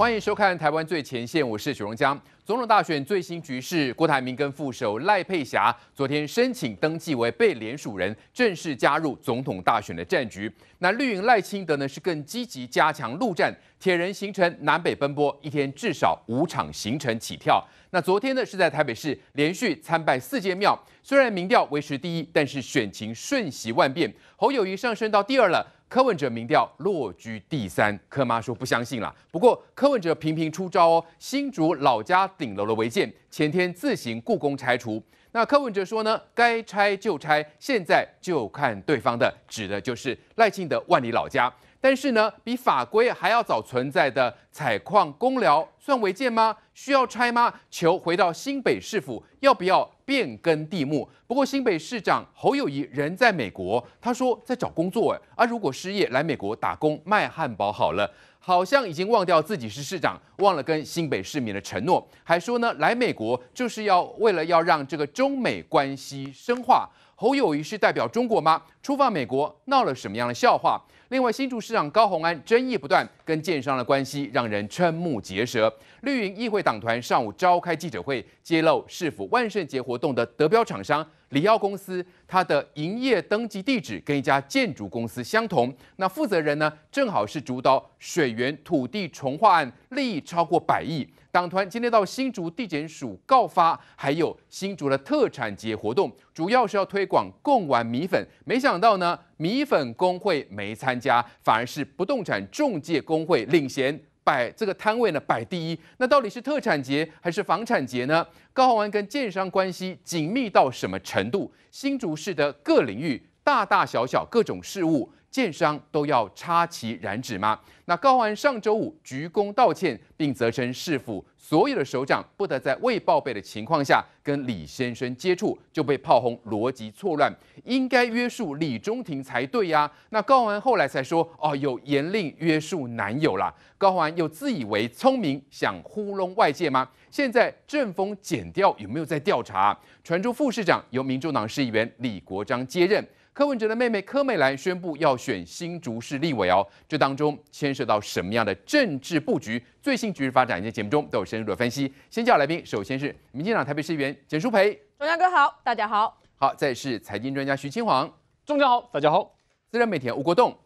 欢迎收看《台湾最前线》，我是许荣江。总统大选最新局势，郭台铭跟副手赖佩霞昨天申请登记为被联署人，正式加入总统大选的战局。那绿营赖清德呢，是更积极加强陆战。铁人行程南北奔波，一天至少五场行程起跳。那昨天呢，是在台北市连续参拜四间庙。虽然民调维持第一，但是选情瞬息万变，侯友谊上升到第二了。柯文哲民调落居第三，柯妈说不相信啦。不过柯文哲频频出招哦，新竹老家顶楼的违建，前天自行故宫拆除。那柯文哲说呢，该拆就拆，现在就看对方的，指的就是赖境的万里老家。但是呢，比法规还要早存在的采矿公寮算违建吗？需要拆吗？求回到新北市府，要不要变更地目？不过新北市长侯友谊人在美国，他说在找工作，哎，而如果失业来美国打工卖汉堡好了，好像已经忘掉自己是市长，忘了跟新北市民的承诺，还说呢来美国就是要为了要让这个中美关系深化。侯友谊是代表中国吗？出访美国闹了什么样的笑话？另外，新竹市长高虹安争议不断，跟建商的关系让人瞠目结舌。绿营议会党团上午召开记者会，揭露市府万圣节活动的德标厂商里奥公司，它的营业登记地址跟一家建筑公司相同。那负责人呢，正好是主导水源土地重划案，利益超过百亿。党团今天到新竹地检署告发，还有新竹的特产节活动，主要是要推广贡丸米粉。没想到呢，米粉工会没参加，反而是不动产中介工会领衔摆这个摊位呢，摆第一。那到底是特产节还是房产节呢？高雄安跟建商关系紧密到什么程度？新竹市的各领域大大小小各种事务。建商都要插旗染指吗？那高安上周五鞠躬道歉，并责成市府所有的首长不得在未报备的情况下跟李先生接触，就被炮轰逻辑错乱，应该约束李中庭才对呀。那高安后来才说哦，有严令约束男友了。高安又自以为聪明，想糊弄外界吗？现在政风减掉有没有在调查？传出副市长由民主党市议员李国章接任。柯文哲的妹妹柯美兰宣布要选新竹市立委哦，这当中牵涉到什么样的政治布局？最新局势发展，今天节目中都有深入的分析。先叫来宾，首先是民进党台北市议员简淑培，中江哥好，大家好。好，再是财经专家徐清煌，中江好，大家好。私人媒体吴国栋，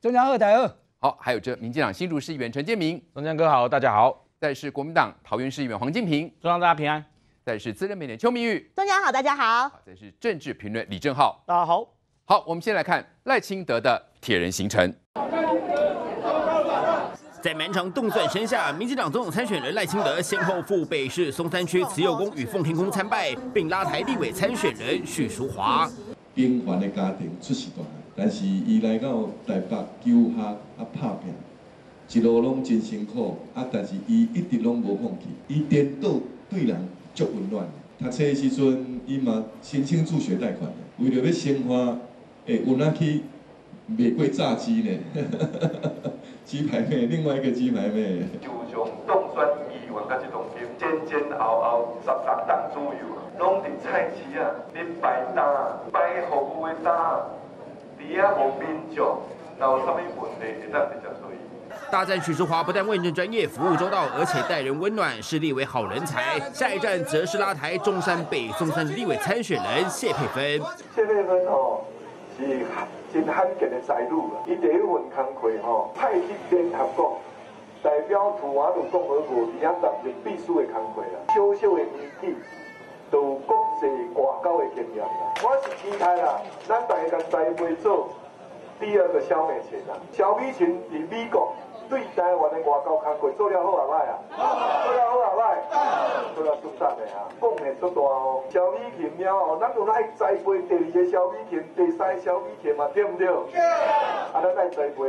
中江二台二。好，还有这民进党新竹市议员陈建明，中江哥好，大家好。再是国民党桃园市议员黄金平，中央大家平安。再是私人媒体邱明宇，中央好，大家好。再是政治评论李正浩，大家好。好，我们先来看赖清德的铁人行程。在满场动钻山下，民进党总统参选人赖清德先后赴北市松山区慈幼宫与奉天宫参拜，并拉台立委参选人许淑华。平凡的家庭出事世，但是伊来到台北，叫他啊拍平，一路拢真辛苦，啊但是伊一直拢无放弃，伊颠倒对人足温暖。读册时阵，伊嘛申请助学贷款，为了要生活。哎，我那去玫瑰炸鸡呢，鸡排妹，另外一个鸡排妹。就从冻酸鱼玩到这冻品，煎煎熬熬十三档左右，拢伫菜市啊，恁摆摊，摆服务的摊，伫遐旁边上，然后上面盘内一旦成交。大战许淑华不但问诊专业、服务周到，而且待人温暖，是立委好人才。下一站则是拉台中山北中山立委参选人谢佩芬。谢佩芬吼。是真罕见的财路啊！伊第一份工课吼，派去跟韩国代表土瓦鲁共和国，遐且是秘书的工课啦。小小的年纪，都有国际外交的经验啦。我是期待啦，咱台栽培做第二个消灭群啦。小米群伫美国。对待员的外交工作，做了好也歹啊，做了好也歹，做了出啥的啊，讲的出大哦。小米甜庙哦，咱从来再拜第二个小米甜，第三个小米甜嘛，对不对？啊，他再再拜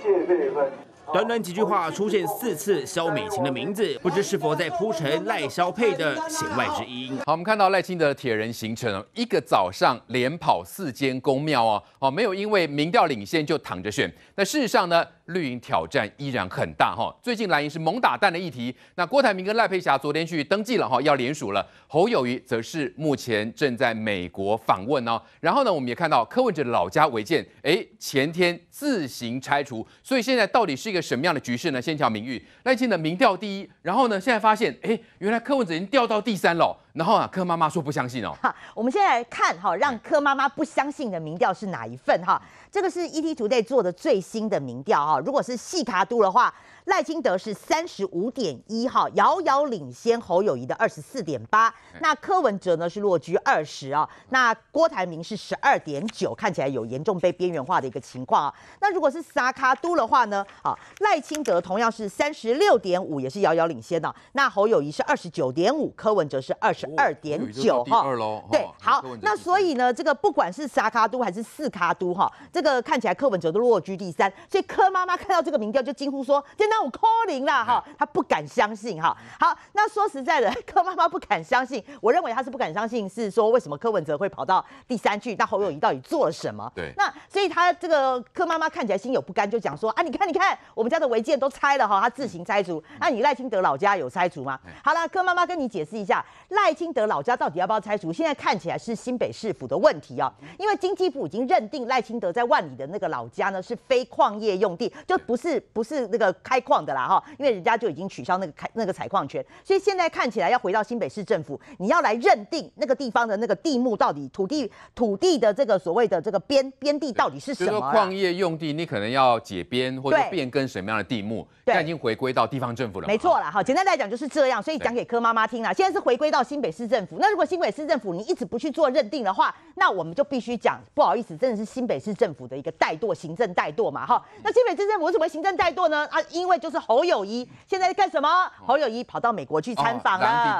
谢谢们。短短几句话出现四次，肖美琴的名字，不知是否在铺陈赖肖佩的弦外之音。好，我们看到赖清德的铁人行程，一个早上连跑四间公庙哦，哦，没有因为民调领先就躺着选。那事实上呢？绿营挑战依然很大哈，最近蓝营是猛打蛋的议题。那郭台铭跟赖佩霞昨天去登记了哈，要联署了。侯友谊则是目前正在美国访问哦。然后呢，我们也看到柯文哲的老家违建，哎，前天自行拆除，所以现在到底是一个什么样的局势呢？先讲名誉，赖清的民调第一，然后呢，现在发现，哎，原来柯文哲已经掉到第三了。然后啊，柯妈妈说不相信哦。哈，我们现在来看哈，让柯妈妈不相信的民调是哪一份哈？这个是 ETtoday 做的最新的民调啊，如果是细卡度的话。赖清德是三十五点一号，遥遥领先侯友谊的二十四点八。那柯文哲呢是落居二十啊。那郭台铭是十二点九，看起来有严重被边缘化的一个情况啊。那如果是沙卡都的话呢？啊，赖清德同样是三十六点五，也是遥遥领先啊。那侯友谊是二十九点五，柯文哲是二十二点九哈。对，好，那所以呢，这个不管是沙卡都还是四卡都哈，这个看起来柯文哲都落居第三。所以柯妈妈看到这个民调就惊呼说：，天！那我 c a l call 林啦哈，他不敢相信哈。好，那说实在的，柯 妈妈不敢相信。我认为他是不敢相信，是说为什么柯文哲会跑到第三句？那侯友谊到底做了什么？对，那所以他这个柯妈妈看起来心有不甘，就讲说啊，你看你看，我们家的违建都拆了哈，他自行拆除。那你赖清德老家有拆除吗？好了，柯妈妈跟你解释一下，赖清德老家到底要不要拆除？现在看起来是新北市府的问题啊，因为经济部已经认定赖清德在万里的那个老家呢是非矿业用地，就不是不是那个开。矿的啦哈，因为人家就已经取消那个开那个采矿权，所以现在看起来要回到新北市政府，你要来认定那个地方的那个地目到底土地土地的这个所谓的这个边边地到底是什么？矿业用地你可能要解编或者变更什么样的地目，现在已经回归到地方政府了。没错啦，哈，简单来讲就是这样。所以讲给柯妈妈听了，现在是回归到新北市政府。那如果新北市政府你一直不去做认定的话，那我们就必须讲不好意思，真的是新北市政府的一个怠惰行政怠惰嘛哈。那新北市政府为什么行政怠惰呢？啊，因为就是侯友谊，现在在干什么？侯友谊跑到美国去参访了。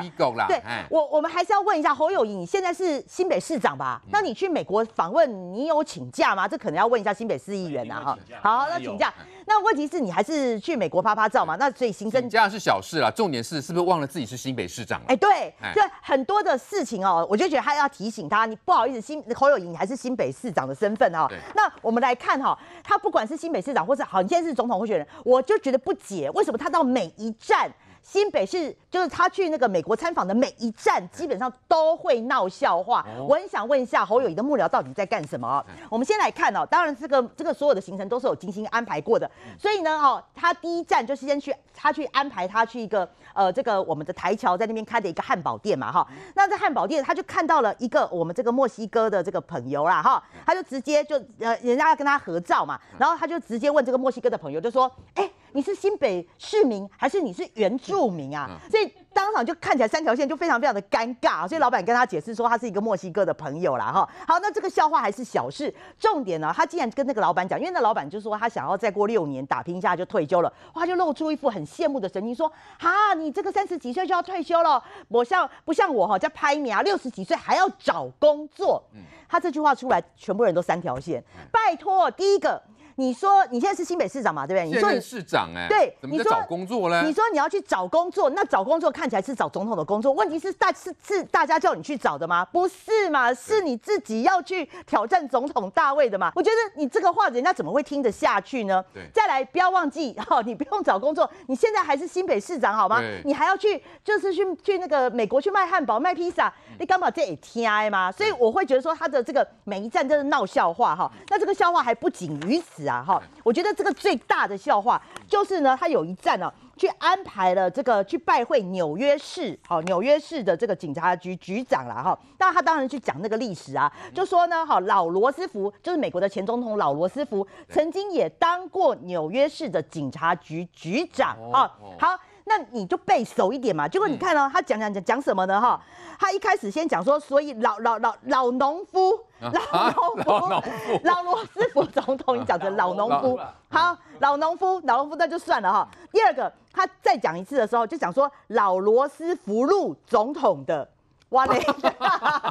对，我我们还是要问一下侯友谊，你现在是新北市长吧？那你去美国访问，你有请假吗？这可能要问一下新北市议员啊。好，那请假。那问题是你还是去美国拍拍照嘛？那所以行增，这是小事啦，重点是是不是忘了自己是新北市长？哎，对，就很多的事情哦，我就觉得他要提醒他，你不好意思，新侯友宜，你还是新北市长的身份哦。那我们来看哈，他不管是新北市长，或是好，你现在是总统候选人，我就觉得不解，为什么他到每一站？新北市就是他去那个美国参访的每一站，基本上都会闹笑话。我很想问一下侯友谊的幕僚到底在干什么？我们先来看哦，当然这个这个所有的行程都是有精心安排过的。所以呢，哦，他第一站就是先去他去安排他去一个呃，这个我们的台桥在那边开的一个汉堡店嘛，哈。那在汉堡店，他就看到了一个我们这个墨西哥的这个朋友啦，哈，他就直接就呃，人家要跟他合照嘛，然后他就直接问这个墨西哥的朋友，就说，哎。你是新北市民还是你是原住民啊？所以当场就看起来三条线就非常非常的尴尬。所以老板跟他解释说，他是一个墨西哥的朋友啦，哈。好，那这个笑话还是小事，重点呢，他竟然跟那个老板讲，因为那老板就说他想要再过六年打拼一下就退休了，哇，就露出一副很羡慕的神情，说，哈，你这个三十几岁就要退休了，我像不像我哈在拍米啊？六十几岁还要找工作？嗯，他这句话出来，全部人都三条线。拜托，第一个。你说你现在是新北市长嘛，对不对？你说市长哎，对，你怎么找工作呢你说你要去找工作，那找工作看起来是找总统的工作，问题是大是是大家叫你去找的吗？不是嘛，是你自己要去挑战总统大位的嘛？我觉得你这个话，人家怎么会听得下去呢？对，再来不要忘记哈，你不用找工作，你现在还是新北市长好吗？你还要去就是去去那个美国去卖汉堡卖披萨，你干嘛在 T I 吗？所以我会觉得说他的这个每一站都是闹笑话哈，那这个笑话还不仅于此。啊哈，我觉得这个最大的笑话就是呢，他有一站呢，去安排了这个去拜会纽约市，好，纽约市的这个警察局局长啦，哈，但他当然去讲那个历史啊，就说呢，哈，老罗斯福就是美国的前总统老罗斯福，曾经也当过纽约市的警察局局长啊，好。那你就背熟一点嘛。结果你看哦，他讲讲讲讲什么呢？哈，他一开始先讲说，所以老老老老农夫，老农夫，老罗斯福总统，你讲成老农夫。好，老农夫，老农夫，那就算了哈。第二个，他再讲一次的时候，就讲说老罗斯福路总统的。完了，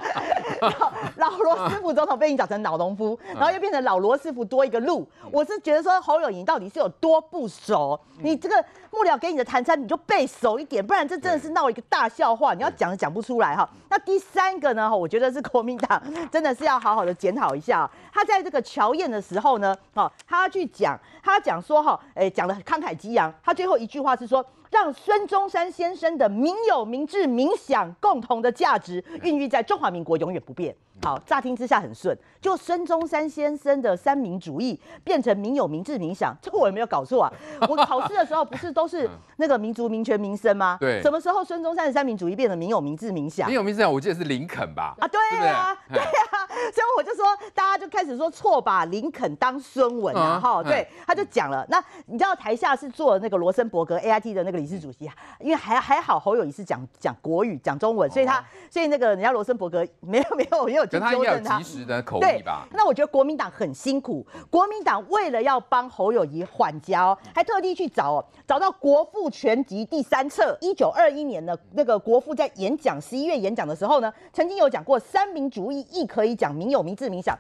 老罗斯福总统被你讲成老农夫，然后又变成老罗斯福多一个路。我是觉得说侯友宜到底是有多不熟？你这个幕僚给你的谈参你就背熟一点，不然这真的是闹一个大笑话。你要讲讲不出来哈。那第三个呢？我觉得是国民党真的是要好好的检讨一下。他在这个乔宴的时候呢，哦，他去讲，他讲说哈，哎，讲的慷慨激昂。他最后一句话是说。让孙中山先生的民有、民治、民享共同的价值孕育在中华民国，永远不变。好，乍听之下很顺，就孙中山先生的三民主义变成民有、民治、民享，这个我有没有搞错啊？我考试的时候不是都是那个民族、民权、民生吗？对。什么时候孙中山的三民主义变成民有、民治、民享？民有、民治、民享，我记得是林肯吧？啊，对啊，对啊。所以我就说，大家就开始说错把林肯当孙文啊，哈。对，他就讲了。那你知道台下是做那个罗森伯格 A I T 的那个？理事主席啊，因为还还好，侯友谊是讲讲国语、讲中文，所以他所以那个人家罗森伯格没有没有没有。那他应有及时的口译吧？那我觉得国民党很辛苦，国民党为了要帮侯友谊缓颊，还特地去找哦，找到《国父全集》第三册，一九二一年呢，那个国父在演讲十一月演讲的时候呢，曾经有讲过三民主义亦可以讲民有、民治、民享。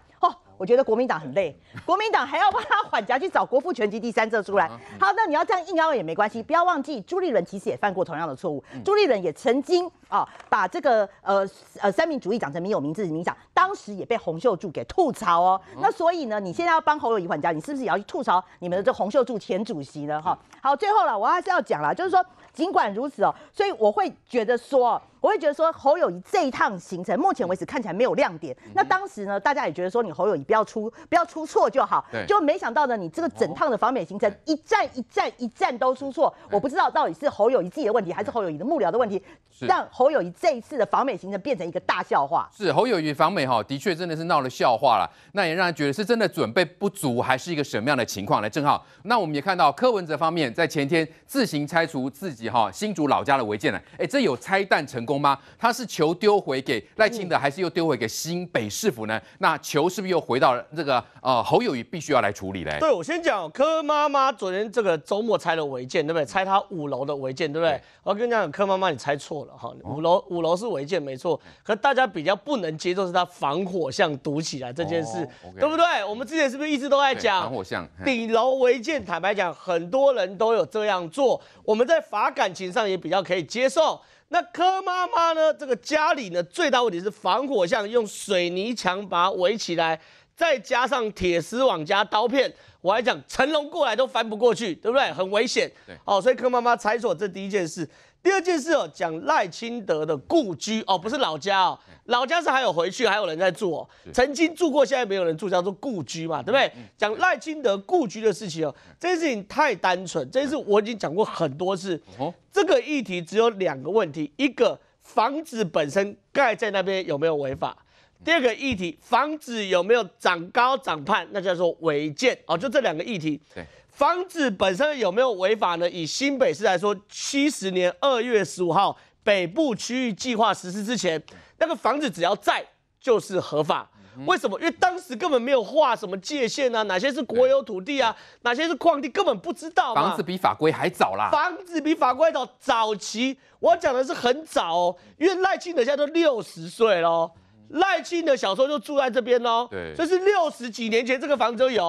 我觉得国民党很累，国民党还要帮他缓颊，去找国父全集第三册出来。好，那你要这样硬拗也没关系，不要忘记朱立伦其实也犯过同样的错误。朱立伦也曾经啊把这个呃呃三民主义讲成民有、民治、民享，当时也被洪秀柱给吐槽哦。那所以呢，你现在要帮侯友谊缓颊，你是不是也要去吐槽你们的这洪秀柱前主席呢？哈，好，最后了，我还是要讲了，就是说，尽管如此哦，所以我会觉得说。我会觉得说侯友谊这一趟行程，目前为止看起来没有亮点。那当时呢，大家也觉得说你侯友谊不要出不要出错就好。就没想到呢，你这个整趟的访美行程，一站一站一站都出错。我不知道到底是侯友谊自己的问题，还是侯友谊的幕僚的问题，让侯友谊这一次的访美行程变成一个大笑话。是侯友谊访美哈，的确真的是闹了笑话了。那也让人觉得是真的准备不足，还是一个什么样的情况呢？正好，那我们也看到柯文哲方面在前天自行拆除自己哈新竹老家的违建了。哎，这有拆弹成功。吗？他是球丢回给赖清的，还是又丢回给新北市府呢？那球是不是又回到这个呃侯友谊必须要来处理嘞？对，我先讲柯妈妈昨天这个周末拆了违建，对不对？拆他五楼的违建，对不对？我跟你讲，柯妈妈你猜错了哈，五楼五楼是违建没错，可大家比较不能接受是他防火巷堵起来这件事，对不对？我们之前是不是一直都在讲防火巷顶楼违建？坦白讲，很多人都有这样做，我们在法感情上也比较可以接受。那柯妈妈呢？这个家里呢，最大问题是防火巷用水泥墙把它围起来，再加上铁丝网加刀片，我还讲成龙过来都翻不过去，对不对？很危险。对，哦，所以柯妈妈猜锁这第一件事。第二件事哦，讲赖清德的故居哦，不是老家哦，老家是还有回去，还有人在住，哦，曾经住过，现在没有人住，叫做故居嘛，对不对？讲赖清德故居的事情哦，这件事情太单纯，这件事我已经讲过很多次，哦，这个议题只有两个问题，一个房子本身盖在那边有没有违法，第二个议题房子有没有长高长胖，那叫做违建哦，就这两个议题，对。房子本身有没有违法呢？以新北市来说，七十年二月十五号北部区域计划实施之前，那个房子只要在就是合法。为什么？因为当时根本没有划什么界限啊，哪些是国有土地啊，哪些是矿地，根本不知道。房子比法规还早啦！房子比法规早，早期我讲的是很早哦，因为赖清德现在都六十岁喽。赖清的小时候就住在这边哦，对，这是六十几年前这个房子有，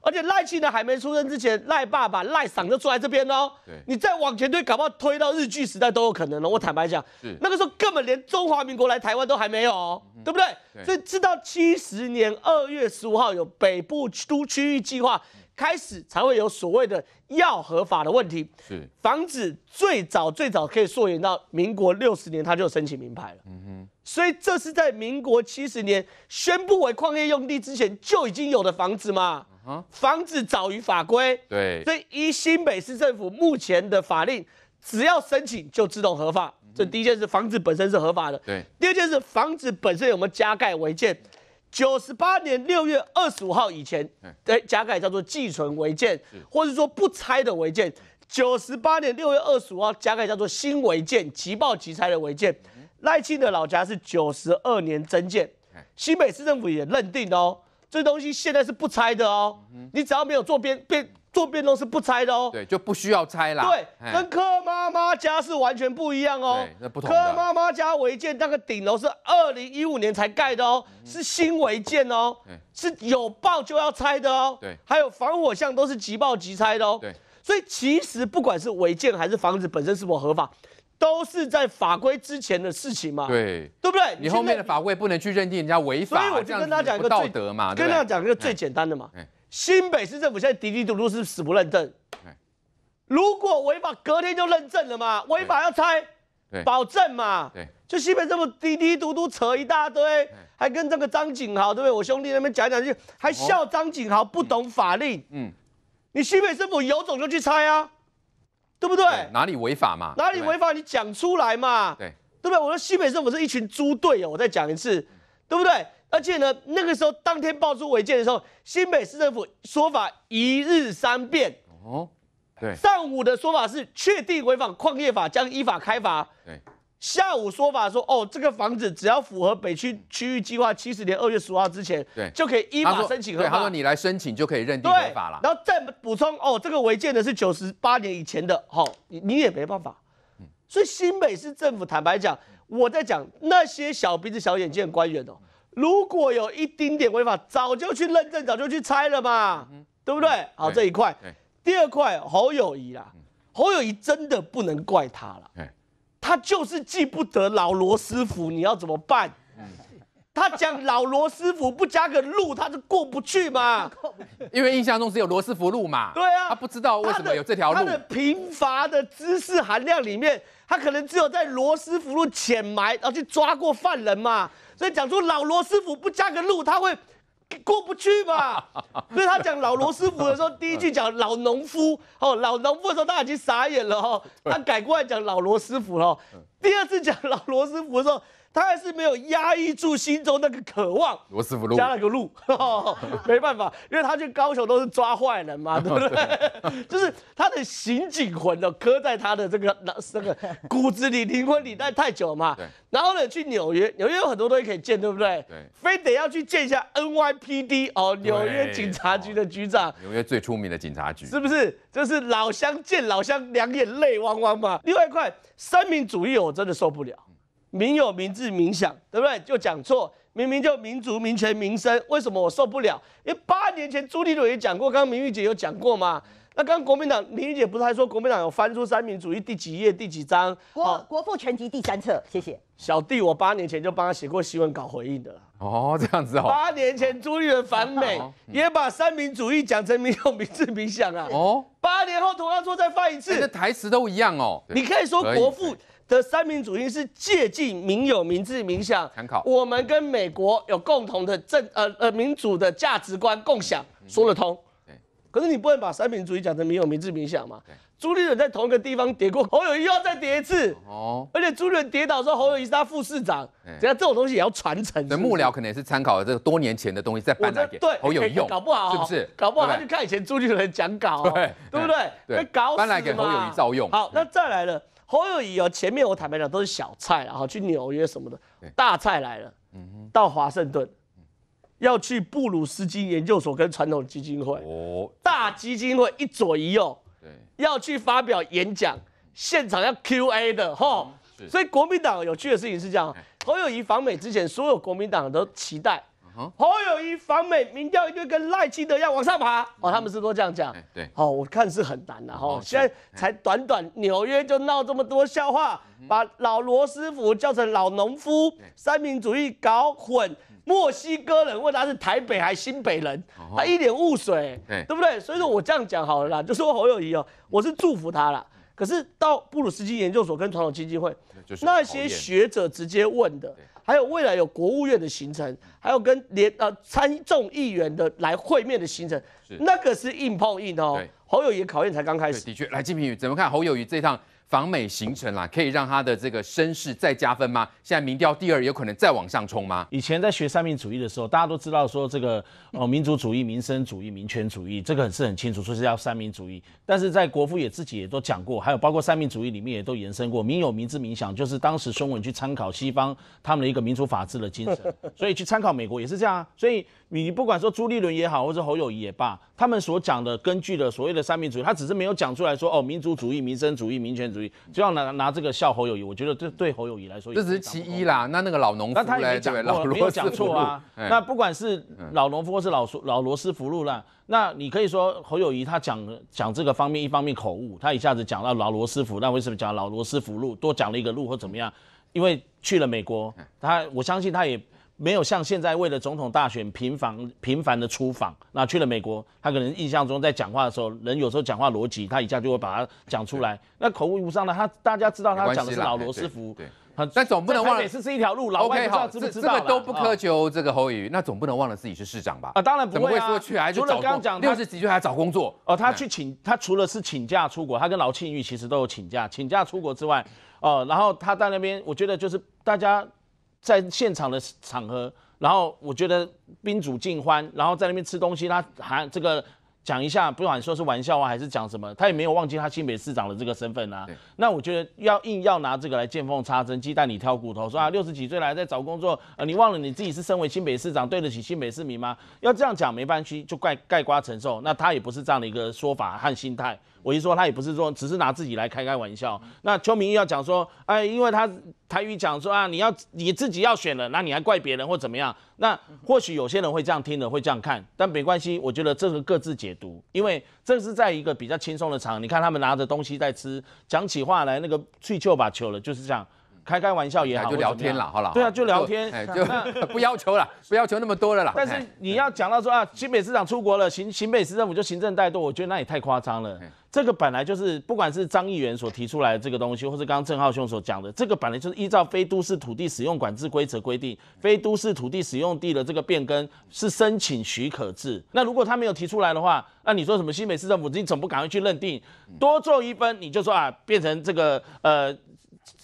而且赖清德还没出生之前，赖爸爸、赖赏就住在这边哦。你再往前推，搞不好推到日据时代都有可能了。我坦白讲，那个时候根本连中华民国来台湾都还没有，对不对？所以直到七十年二月十五号有北部都区域计划开始，才会有所谓的要合法的问题。是，房子最早最早可以溯源到民国六十年，他就申请名牌了。嗯。所以这是在民国七十年宣布为矿业用地之前就已经有的房子嘛？啊，房子早于法规。对，所以依新北市政府目前的法令，只要申请就自动合法。这第一件事，房子本身是合法的。对。第二件事，房子本身有没有加盖违建，九十八年六月二十五号以前，哎，加盖叫做寄存违建，或者说不拆的违建。九十八年六月二十五号加盖叫做新违建，即报即拆的违建。赖庆的老家是九十二年增建，新北市政府也认定哦，这东西现在是不拆的哦。你只要没有做变变做变动是不拆的哦，对，就不需要拆啦。对，跟柯妈妈家是完全不一样哦。柯妈妈家违建，那个顶楼是二零一五年才盖的哦，是新违建哦，是有报就要拆的哦。对，还有防火巷都是即报即拆的哦。对，所以其实不管是违建还是房子本身是否合法。都是在法规之前的事情嘛，对对不对？你后面的法规不能去认定人家违法，所以我就跟大家讲一个最道德嘛，跟大家讲一个最简单的嘛。新北市政府现在滴滴嘟嘟是死不认证，如果违法隔天就认证了嘛，违法要拆，保证嘛，就西北这么滴滴嘟嘟扯一大堆，还跟这个张景豪，对不对？我兄弟那边讲讲就还笑张景豪不懂法令，嗯，你西北政府有种就去拆啊。对不对？哪里违法嘛？哪里违法你讲出来嘛？对，对不对？我说新北市政府是一群猪队友，我再讲一次，对不对？而且呢，那个时候当天爆出违建的时候，新北市政府说法一日三变哦。对，上午的说法是确定违反矿业法，将依法开罚。对。下午说法说哦，这个房子只要符合北区区域计划七十年二月十五号之前，对，就可以依法申请。对，他说你来申请就可以认定违法了。然后再补充哦，这个违建的是九十八年以前的，好，你你也没办法。所以新北市政府坦白讲，我在讲那些小鼻子小眼睛的官员哦，如果有一丁点违法，早就去认证，早就去拆了嘛，对不对？好，这一块。第二块侯友谊啦，侯友谊真的不能怪他了。他就是记不得老罗斯福，你要怎么办？他讲老罗斯福不加个路，他就过不去嘛。因为印象中只有罗斯福路嘛。对啊。他不知道为什么有这条路。他的贫乏的知识含量里面，他可能只有在罗斯福路浅埋，然后去抓过犯人嘛。所以讲出老罗斯福不加个路，他会。过不去吧？所以他讲老罗斯福的时候，第一句讲老农夫，哦，老农夫的时候大家已经傻眼了，哈，他改过来讲老罗斯福了。第二次讲老罗斯福的时候。他还是没有压抑住心中那个渴望，罗斯福路加了个路，没办法，因为他去高雄都是抓坏人嘛，对不对？就是他的刑警魂都刻在他的这个那那个骨子里、灵魂里，待太久嘛。然后呢，去纽约，纽约有很多东西可以见，对不对？对，非得要去见一下 N Y P D 哦，纽约警察局的局长，纽约最出名的警察局，是不是？就是老乡见老乡，两眼泪汪汪嘛。另外一块三民主义，我真的受不了。民有、民治、民享，对不对？就讲错，明明就民族、民权、民生，为什么我受不了？因为八年前朱立伦也讲过，刚刚明玉姐有讲过嘛。那刚国民党明玉姐不是还说国民党有翻出三民主义第几页、第几章？国国父全集第三册，谢谢。小弟我八年前就帮他写过新闻搞回应的了。哦，这样子哦。八年前朱立伦反美，也把三民主义讲成民有、民治、民享啊。哦。八年后同样错再犯一次，这台词都一样哦。你可以说国父。的三民主义是借鉴民有、民治、民享。参考。我们跟美国有共同的政呃呃民主的价值观共享，说得通。可是你不能把三民主义讲成民有、民治、民享嘛？朱立伦在同一个地方跌过侯友谊，又要再跌一次。哦。而且朱立伦叠到说侯友谊是他副市长，等下这种东西也要传承。所幕僚可能也是参考了这个多年前的东西再搬来给对侯友谊用，搞不好是不是？搞不好他就看以前朱立伦讲稿。对。对不对？对。搬来给侯友谊照用。好，那再来了。侯友谊哦，前面我坦白讲都是小菜啊，去纽约什么的，大菜来了，嗯，到华盛顿，要去布鲁斯金研究所跟传统基金会，哦，大基金会一左一右，对，要去发表演讲，现场要 Q A 的，哈，所以国民党有趣的事情是这样，侯友谊访美之前，所有国民党都期待。侯友谊访美民调就跟赖清德一样往上爬哦，他们是都这样讲。对，好，我看是很难的哈。现在才短短纽约就闹这么多笑话，把老罗斯福叫成老农夫，三民主义搞混，墨西哥人问他是台北还是新北人，他一脸雾水，对，对不对？所以说我这样讲好了啦，就说侯友谊哦，我是祝福他啦。可是到布鲁斯基研究所跟传统基金会那些学者直接问的。还有未来有国务院的行程，还有跟联呃参众议员的来会面的行程，那个是硬碰硬哦。侯友宜考验才刚开始，的确。来金平宇怎么看侯友宜这一趟？访美行程啦，可以让他的这个声势再加分吗？现在民调第二，有可能再往上冲吗？以前在学三民主义的时候，大家都知道说这个哦，民族主义、民生主义、民权主义，这个是很清楚，说是要三民主义。但是在国父也自己也都讲过，还有包括三民主义里面也都延伸过，民有、民治、民享，就是当时孙文去参考西方他们的一个民主法治的精神，所以去参考美国也是这样。啊。所以你不管说朱立伦也好，或者侯友谊也罢，他们所讲的根据的所谓的三民主义，他只是没有讲出来说哦，民族主义、民生主义、民权。就要拿拿这个笑侯友谊，我觉得这对侯友谊来说，这只是其一啦。那那个老农夫也讲，老有讲错啊，那不管是老农夫或是老老罗斯福路啦，那你可以说侯友谊他讲讲这个方面，一方面口误，他一下子讲到老罗斯福，那为什么讲老罗斯福路多讲了一个路或怎么样？因为去了美国，他我相信他也。没有像现在为了总统大选频繁频繁的出访，那去了美国，他可能印象中在讲话的时候，人有时候讲话逻辑，他一下就会把它讲出来。那口无无上的，他大家知道他讲的是老罗斯福，对。但总不能忘了。次是一条路，老外不知道知不知道？这个都不苛求这个侯宇，那总不能忘了自己是市长吧？啊，当然不会。说去还就除了刚刚讲六十几岁还找工作？哦，他去请他除了是请假出国，他跟劳庆玉其实都有请假，请假出国之外，哦，然后他在那边，我觉得就是大家。在现场的场合，然后我觉得宾主尽欢，然后在那边吃东西，他还这个讲一下，不管说是玩笑话还是讲什么，他也没有忘记他新北市长的这个身份啊。那我觉得要硬要拿这个来见缝插针，鸡蛋你挑骨头，说啊六十几岁来在找工作，啊你忘了你自己是身为新北市长，对得起新北市民吗？要这样讲没办区，就怪盖瓜承受，那他也不是这样的一个说法和心态。我一说，他也不是说，只是拿自己来开开玩笑。那邱明义要讲说，哎，因为他台语讲说啊，你要你自己要选了，那你还怪别人或怎么样？那或许有些人会这样听的，会这样看，但没关系，我觉得这个各自解读，因为这是在一个比较轻松的场。你看他们拿着东西在吃，讲起话来那个吹球把球了，就是这样开开玩笑也好，就聊天了，好了，对啊，就聊天，就不要求了，不要求那么多了啦。但是你要讲到说啊，新北市长出国了，行，新北市政府就行政怠惰，我觉得那也太夸张了。这个本来就是，不管是张议员所提出来的这个东西，或是刚刚郑浩兄所讲的，这个本来就是依照非都市土地使用管制规则规定，非都市土地使用地的这个变更是申请许可制。那如果他没有提出来的话，那你说什么新北市政府，你么不赶快去认定，多做一分你就说啊，变成这个呃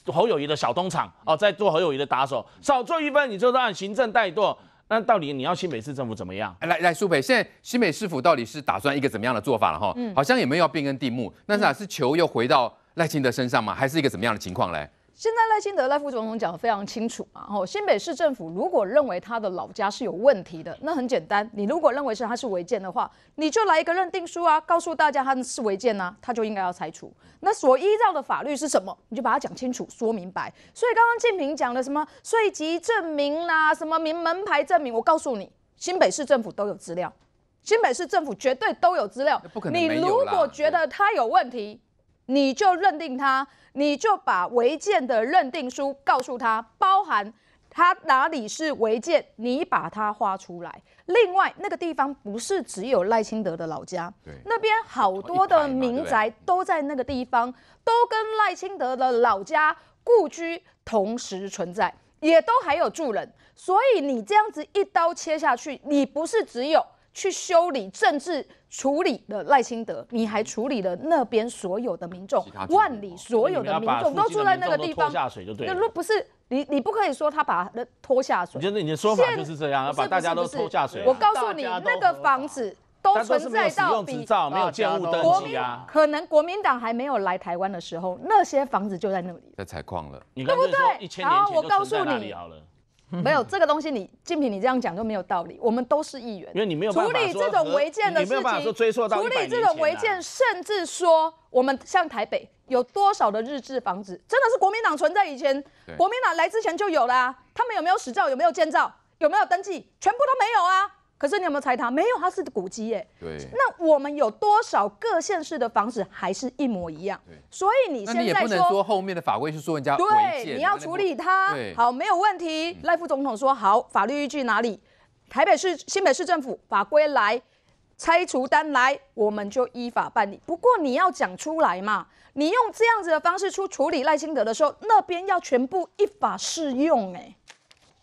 侯友谊的小东厂哦，在做侯友谊的打手，少做一分你就说按行政怠惰。那到底你要新北市政府怎么样？来来，苏北，现在新北市府到底是打算一个怎么样的做法了哈？好像也没有要变更地目，那是啊，是球又回到赖清德身上吗？还是一个怎么样的情况嘞？现在赖清德赖副总统讲的非常清楚嘛，哦，新北市政府如果认为他的老家是有问题的，那很简单，你如果认为是他是违建的话，你就来一个认定书啊，告诉大家他是违建呢，他就应该要拆除。那所依照的法律是什么，你就把它讲清楚、说明白。所以刚刚晋平讲的什么税籍证明啦，什么门牌证明，我告诉你，新北市政府都有资料，新北市政府绝对都有资料，你如果觉得他有问题。你就认定他，你就把违建的认定书告诉他，包含他哪里是违建，你把它画出来。另外，那个地方不是只有赖清德的老家，那边好多的民宅都在那个地方，都跟赖清德的老家故居同时存在，也都还有住人。所以你这样子一刀切下去，你不是只有。去修理政治处理的赖清德，你还处理了那边所有的民众，万里所有的民众都住在那个地方。下水就对了。那如果不是你，你不可以说他把人拖下水。现在你的说法就是这样，把大家都拖下水。我告诉你，那个房子都存在到比国家，可能国民党还没有来台湾的时候，那些房子就在那里。在采矿了，对不对？好，我告诉你好了。没有这个东西，你金平，你这样讲就没有道理。我们都是议员，因为你没有办法处理这种违建的事情。处理这种违建，甚至说我们像台北有多少的日治房子，真的是国民党存在以前，国民党来之前就有啦。他们有没有使照？有没有建造？有没有登记？全部都没有啊。可是你有没有猜它？没有，它是古迹耶。对。那我们有多少各县市的房子还是一模一样？对。所以你现在说，那你不能说后面的法规是说人家违你要处理它。好，没有问题。赖副总统说好，法律依据哪里？台北市新北市政府法规来，拆除单来，我们就依法办理。不过你要讲出来嘛，你用这样子的方式出处理赖清德的时候，那边要全部依法适用哎。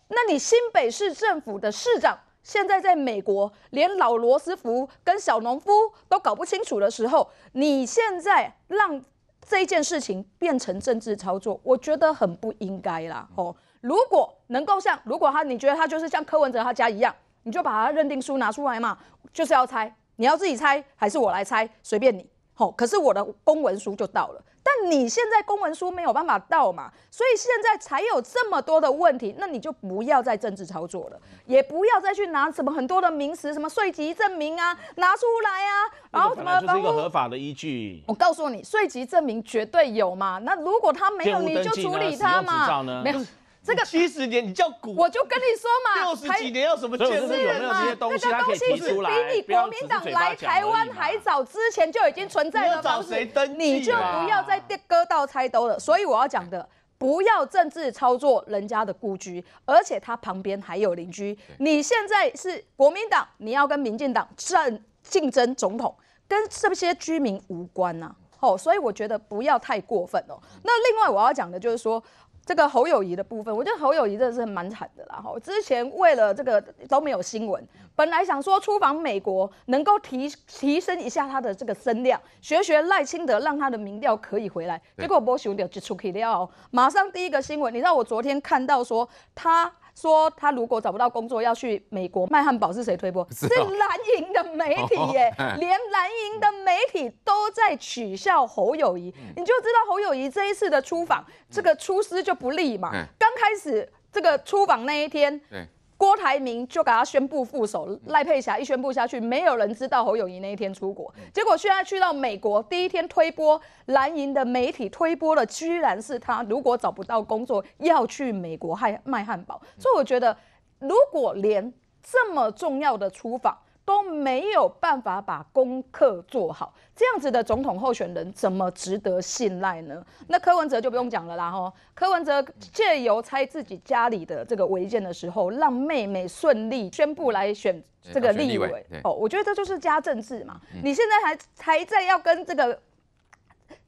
那你新北市政府的市长？现在在美国，连老罗斯福跟小农夫都搞不清楚的时候，你现在让这件事情变成政治操作，我觉得很不应该啦。哦，如果能够像，如果他你觉得他就是像柯文哲他家一样，你就把他认定书拿出来嘛，就是要猜，你要自己猜还是我来猜，随便你。哦，可是我的公文书就到了。那你现在公文书没有办法到嘛，所以现在才有这么多的问题。那你就不要再政治操作了，也不要再去拿什么很多的名词，什么税籍证明啊拿出来啊，然后什么就是一个合法的依据。我告诉你，税籍证明绝对有嘛。那如果他没有，你就处理他嘛，没有。这个七十年你叫古，我就跟你说嘛，六十几年要什么？所以有没有这些东西？这个东西是比你国民党来台湾还早之前就已经存在的方式，你就不要再割稻拆兜了。所以我要讲的，不要政治操作人家的故居，而且他旁边还有邻居。你现在是国民党，你要跟民进党争竞争总统，跟这些居民无关啊。哦，所以我觉得不要太过分哦。那另外我要讲的就是说。这个侯友谊的部分，我觉得侯友谊真的是蛮惨的啦。我之前为了这个都没有新闻，本来想说出访美国能够提提升一下他的这个声量，学学赖清德，让他的民调可以回来，结果波士顿就出去了，马上第一个新闻，你知道我昨天看到说他。说他如果找不到工作要去美国卖汉堡是谁推波？是蓝营的媒体耶，连蓝营的媒体都在取笑侯友谊，你就知道侯友谊这一次的出访这个出师就不利嘛。刚开始这个出访那一天。郭台铭就给他宣布副手赖佩霞，一宣布下去，没有人知道侯友谊那一天出国。结果现在去到美国，第一天推波蓝营的媒体推波的，居然是他。如果找不到工作，要去美国卖卖汉堡。所以我觉得，如果连这么重要的出访，都没有办法把功课做好，这样子的总统候选人怎么值得信赖呢？那柯文哲就不用讲了啦，哈！柯文哲借由拆自己家里的这个违建的时候，让妹妹顺利宣布来选这个立委，哦，我觉得这就是家政治嘛。你现在还还在要跟这个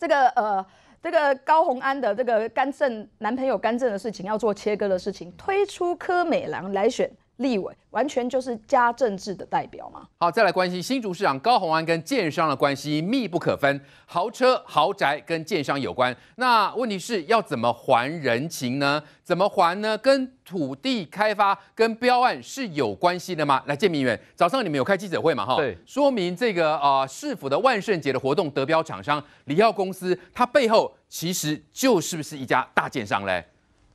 这个呃这个高宏安的这个干政男朋友干政的事情要做切割的事情，推出柯美郎来选。立委完全就是家政治的代表嘛？好，再来关心新竹市长高鸿安跟建商的关系密不可分，豪车豪宅跟建商有关。那问题是要怎么还人情呢？怎么还呢？跟土地开发跟标案是有关系的吗？来，建民远，早上你们有开记者会嘛？哈，对，说明这个啊市府的万圣节的活动得标厂商里奥公司，它背后其实就是不是一家大建商嘞？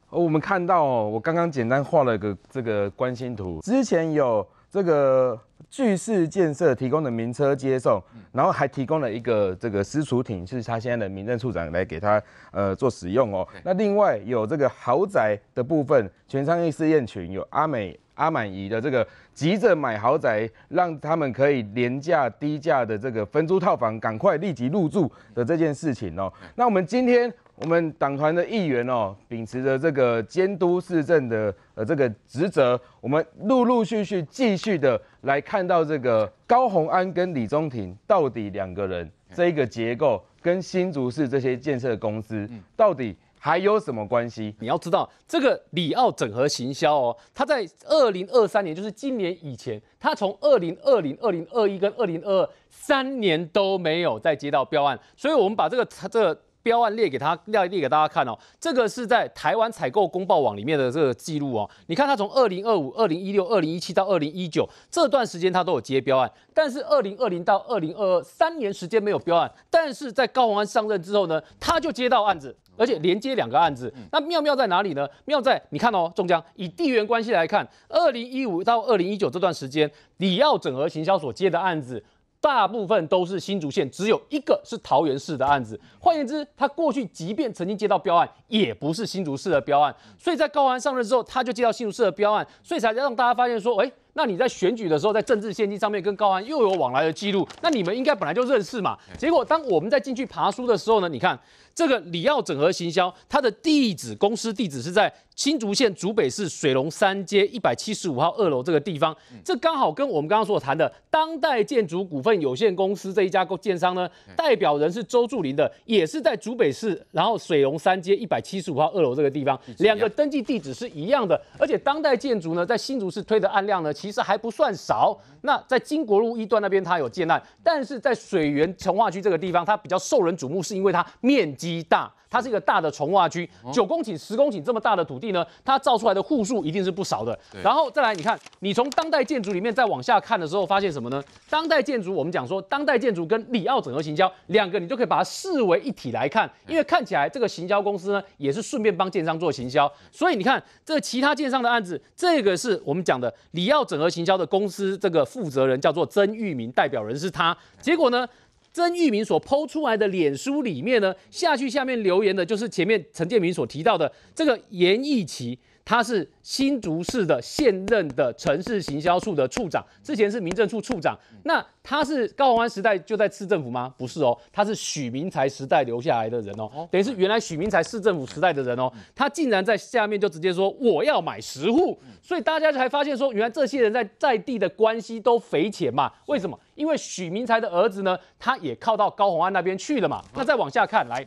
哦，我们看到，我刚刚简单画了个这个关心图。之前有这个巨市建设提供的名车接送，然后还提供了一个这个私厨艇，是他现在的民政处长来给他呃做使用哦。那另外有这个豪宅的部分，全商业试验群有阿美阿满姨的这个急着买豪宅，让他们可以廉价低价的这个分租套房，赶快立即入住的这件事情哦。那我们今天。我们党团的议员哦，秉持着这个监督市政的呃这个职责，我们陆陆续续继续的来看到这个高鸿安跟李宗廷到底两个人这一个结构跟新竹市这些建设公司到底还有什么关系？你要知道，这个里奥整合行销哦，他在二零二三年，就是今年以前，他从二零二零、二零二一跟二零二二三年都没有再接到标案，所以我们把这个他这。标案列给他列列给大家看哦，这个是在台湾采购公报网里面的这个记录哦。你看他从二零二五、二零一六、二零一七到二零一九这段时间，他都有接标案，但是二零二零到二零二二三年时间没有标案。但是在高鸿安上任之后呢，他就接到案子，而且连接两个案子。那妙妙在哪里呢？妙在你看哦，中江以地缘关系来看，二零一五到二零一九这段时间，你要整合行销所接的案子。大部分都是新竹县，只有一个是桃园市的案子。换言之，他过去即便曾经接到标案，也不是新竹市的标案。所以在高安上任之后，他就接到新竹市的标案，所以才让大家发现说，哎。那你在选举的时候，在政治献金上面跟高安又有往来的记录，那你们应该本来就认识嘛？结果当我们在进去爬书的时候呢，你看这个里奥整合行销，它的地址公司地址是在新竹县竹北市水龙三街一百七十五号二楼这个地方，这刚好跟我们刚刚所谈的当代建筑股份有限公司这一家建商呢，代表人是周柱林的，也是在竹北市，然后水龙三街一百七十五号二楼这个地方，两个登记地址是一样的，而且当代建筑呢，在新竹市推的案量呢。其实还不算少。那在金国路一段那边，它有建案，但是在水源从化区这个地方，它比较受人瞩目，是因为它面积大，它是一个大的从化区，九公顷、十公顷这么大的土地呢，它造出来的户数一定是不少的。然后再来，你看，你从当代建筑里面再往下看的时候，发现什么呢？当代建筑，我们讲说，当代建筑跟里奥整合行销两个，你就可以把它视为一体来看，因为看起来这个行销公司呢，也是顺便帮建商做行销，所以你看这其他建商的案子，这个是我们讲的里奥。整合行销的公司这个负责人叫做曾玉明，代表人是他。结果呢，曾玉明所剖出来的脸书里面呢，下去下面留言的就是前面陈建明所提到的这个严艺琪。他是新竹市的现任的城市行销处的处长，之前是民政处处长。那他是高鸿安时代就在市政府吗？不是哦，他是许明才时代留下来的人哦，等于是原来许明才市政府时代的人哦，他竟然在下面就直接说我要买十户，所以大家才发现说原来这些人在在地的关系都匪浅嘛。为什么？因为许明才的儿子呢，他也靠到高鸿安那边去了嘛。那再往下看，来。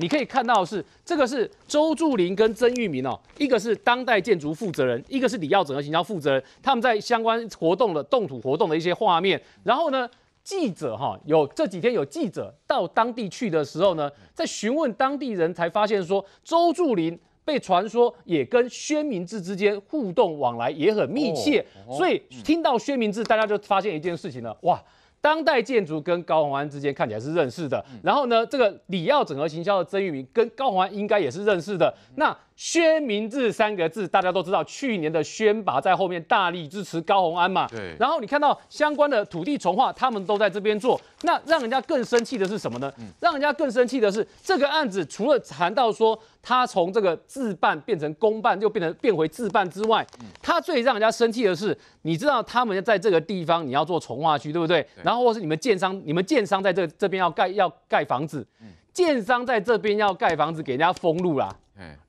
你可以看到是，这个是周助林跟曾玉明哦，一个是当代建筑负责人，一个是李耀整合行销负责人，他们在相关活动的动土活动的一些画面。然后呢，记者哈有这几天有记者到当地去的时候呢，在询问当地人才发现说，周助林被传说也跟薛明志之间互动往来也很密切，所以听到薛明志，大家就发现一件事情了，哇。当代建筑跟高洪安之间看起来是认识的，然后呢，这个李耀整合行销的曾玉明跟高洪安应该也是认识的。那。宣明志三个字，大家都知道，去年的宣拔在后面大力支持高鸿安嘛。对。然后你看到相关的土地重划，他们都在这边做。那让人家更生气的是什么呢？嗯，让人家更生气的是这个案子，除了谈到说他从这个自办变成公办，又变成变回自办之外，他最让人家生气的是，你知道他们在这个地方你要做重划区，对不对？然后或是你们建商，你们建商在这这边要盖要盖房子。嗯。建商在这边要盖房子，给人家封路啦。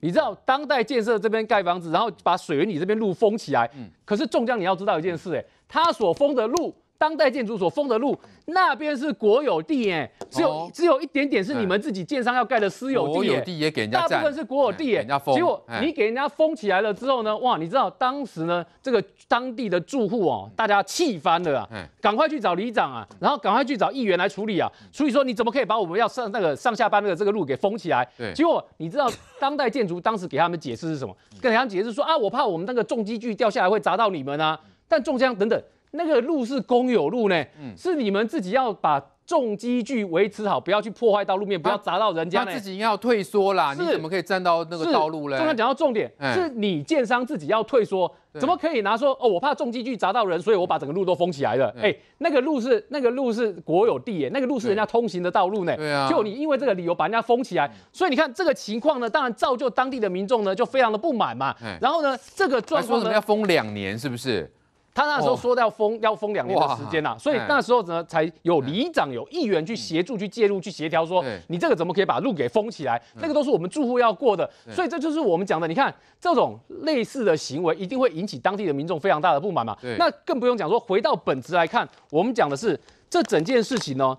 你知道当代建设这边盖房子，然后把水源里这边路封起来。嗯，可是中将你要知道一件事，哎，他所封的路。当代建筑所封的路，那边是国有地耶，只有只有一点点是你们自己建商要盖的私有地耶，大部分是国有地耶。结果你给人家封起来了之后呢，哇，你知道当时呢，这个当地的住户哦，大家气翻了啊，赶快去找里长啊，然后赶快去找议员来处理啊。所以说，你怎么可以把我们要上那个上下班的这个路给封起来？结果你知道当代建筑当时给他们解释是什么？跟他们解释说啊，我怕我们那个重机具掉下来会砸到你们啊，但中枪等等。那个路是公有路呢，是你们自己要把重机具维持好，不要去破坏到路面，不要砸到人家。他自己要退缩啦，你怎么可以占到那个道路嘞？刚刚讲到重点，是你建商自己要退缩，怎么可以拿说哦，我怕重机具砸到人，所以我把整个路都封起来了？哎，那个路是那个路是国有地耶，那个路是人家通行的道路呢。对啊，就你因为这个理由把人家封起来，所以你看这个情况呢，当然造就当地的民众呢就非常的不满嘛。然后呢，这个说什么要封两年，是不是？他那时候说要封，要封两年的时间呐，所以那时候呢，才有里长有议员去协助去介入去协调，说你这个怎么可以把路给封起来？那个都是我们住户要过的，所以这就是我们讲的，你看这种类似的行为一定会引起当地的民众非常大的不满嘛。那更不用讲说回到本质来看，我们讲的是这整件事情呢，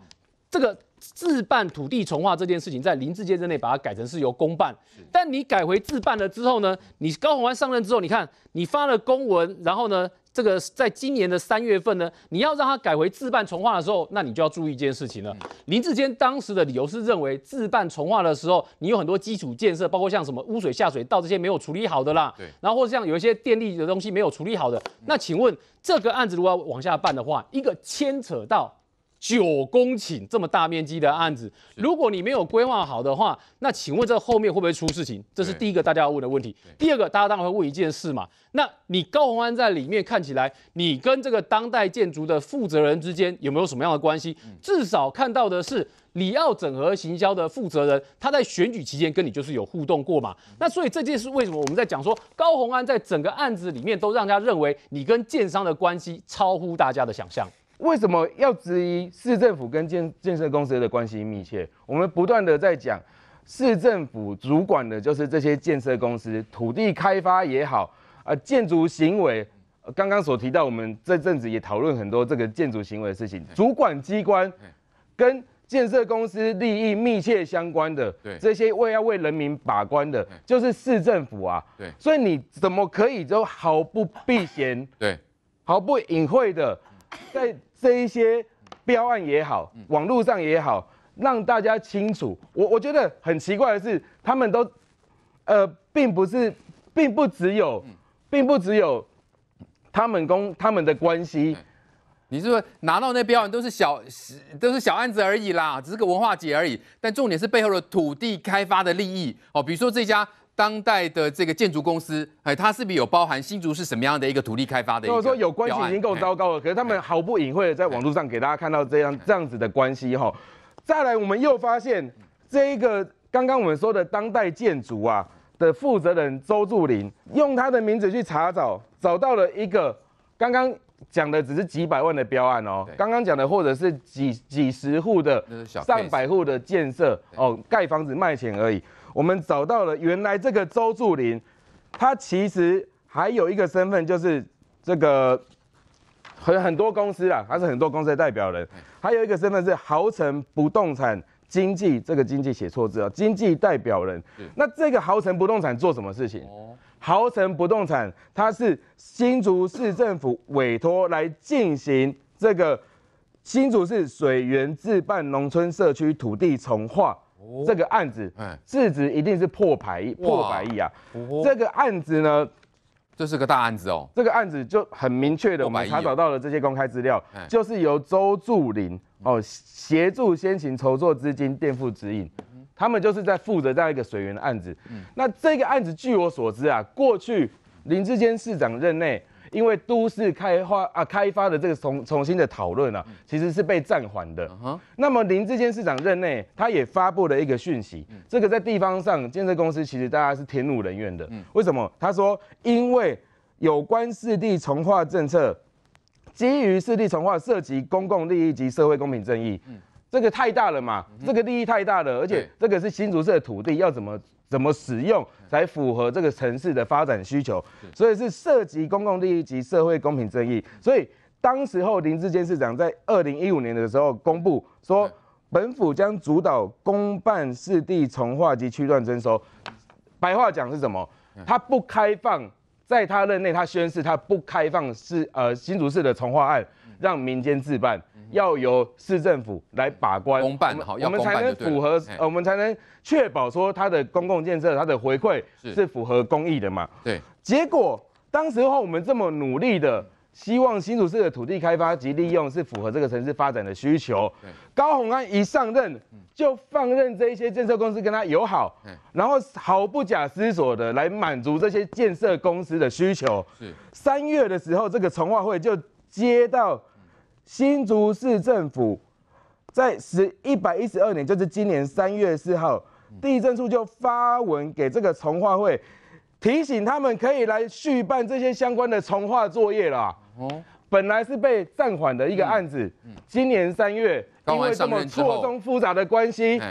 这个自办土地重化这件事情，在林志坚之内把它改成是由公办，但你改回自办了之后呢，你高鸿安上任之后，你看你发了公文，然后呢？这个在今年的三月份呢，你要让他改回自办从化的时候，那你就要注意一件事情了。林志坚当时的理由是认为自办从化的时候，你有很多基础建设，包括像什么污水下水道这些没有处理好的啦，然后像有一些电力的东西没有处理好的。那请问这个案子如果往下办的话，一个牵扯到。九公顷这么大面积的案子，如果你没有规划好的话，那请问这后面会不会出事情？这是第一个大家要问的问题。第二个，大家当然会问一件事嘛，那你高洪安在里面看起来，你跟这个当代建筑的负责人之间有没有什么样的关系？至少看到的是里奥整合行销的负责人，他在选举期间跟你就是有互动过嘛。那所以这件事为什么我们在讲说高洪安在整个案子里面都让大家认为你跟建商的关系超乎大家的想象？为什么要质疑市政府跟建建设公司的关系密切？我们不断的在讲，市政府主管的就是这些建设公司，土地开发也好，呃，建筑行为，刚刚所提到，我们这阵子也讨论很多这个建筑行为的事情，主管机关跟建设公司利益密切相关的，对这些为要为人民把关的，就是市政府啊，对，所以你怎么可以就毫不避嫌，对，毫不隐晦的，在。这一些标案也好，网络上也好，让大家清楚。我我觉得很奇怪的是，他们都呃，并不是，并不只有，并不只有他们公他们的关系。你是说拿到那标案都是小都是小案子而已啦，只是个文化节而已。但重点是背后的土地开发的利益哦，比如说这家。当代的这个建筑公司，哎，它是不是有包含新竹是什么样的一个土地开发的？也就是说，有关系已经够糟糕了，可是他们毫不隐晦的在网络上给大家看到这样这样子的关系哈。再来，我们又发现这一个刚刚我们说的当代建筑啊的负责人周助林，用他的名字去查找，找到了一个刚刚讲的只是几百万的标案哦，刚刚讲的或者是几几十户的上百户的建设哦，盖房子卖钱而已。我们找到了，原来这个周助林，他其实还有一个身份，就是这个很很多公司啊，他是很多公司的代表人，还有一个身份是豪城不动产经济，这个经济写错字啊，经济代表人。那这个豪城不动产做什么事情？豪城不动产，它是新竹市政府委托来进行这个新竹市水源自办农村社区土地重划。这个案子，市值一定是破百亿、破百亿啊！这个案子呢，这是个大案子哦。这个案子就很明确的，我们查找到了这些公开资料，就是由周助林哦协助先行筹措资金垫付指引，他们就是在负责这样一个水源的案子。那这个案子，据我所知啊，过去林志坚市长任内。因为都市开发啊开发的这个重重新的讨论啊，其实是被暂缓的。那么林志坚市长任内，他也发布了一个讯息，这个在地方上建设公司其实大家是天怒人怨的。为什么？他说，因为有关四地重化政策，基于四地重化涉及公共利益及社会公平正义，这个太大了嘛，这个利益太大了，而且这个是新竹市的土地，要怎么？怎么使用才符合这个城市的发展需求？所以是涉及公共利益及社会公平正义。所以当时候林志坚市长在二零一五年的时候公布说，本府将主导公办市地重划及区段征收。白话讲是什么？他不开放，在他任内他宣示他不开放是呃新竹市的重划案。让民间自办，要由市政府来把关，公办好，我们才能符合，呃，我们才能确保说它的公共建设，它的回馈是符合公益的嘛？对。结果，当时候我们这么努力的，希望新竹市的土地开发及利用是符合这个城市发展的需求。高宏安一上任，就放任这些建设公司跟他友好，然后毫不假思索的来满足这些建设公司的需求。是。三月的时候，这个从化会就接到。新竹市政府在十一百一十二年，就是今年三月四号，地震处就发文给这个从化会，提醒他们可以来续办这些相关的从化作业了。哦，本来是被暂缓的一个案子，今年三月因为这么错综复杂的关系，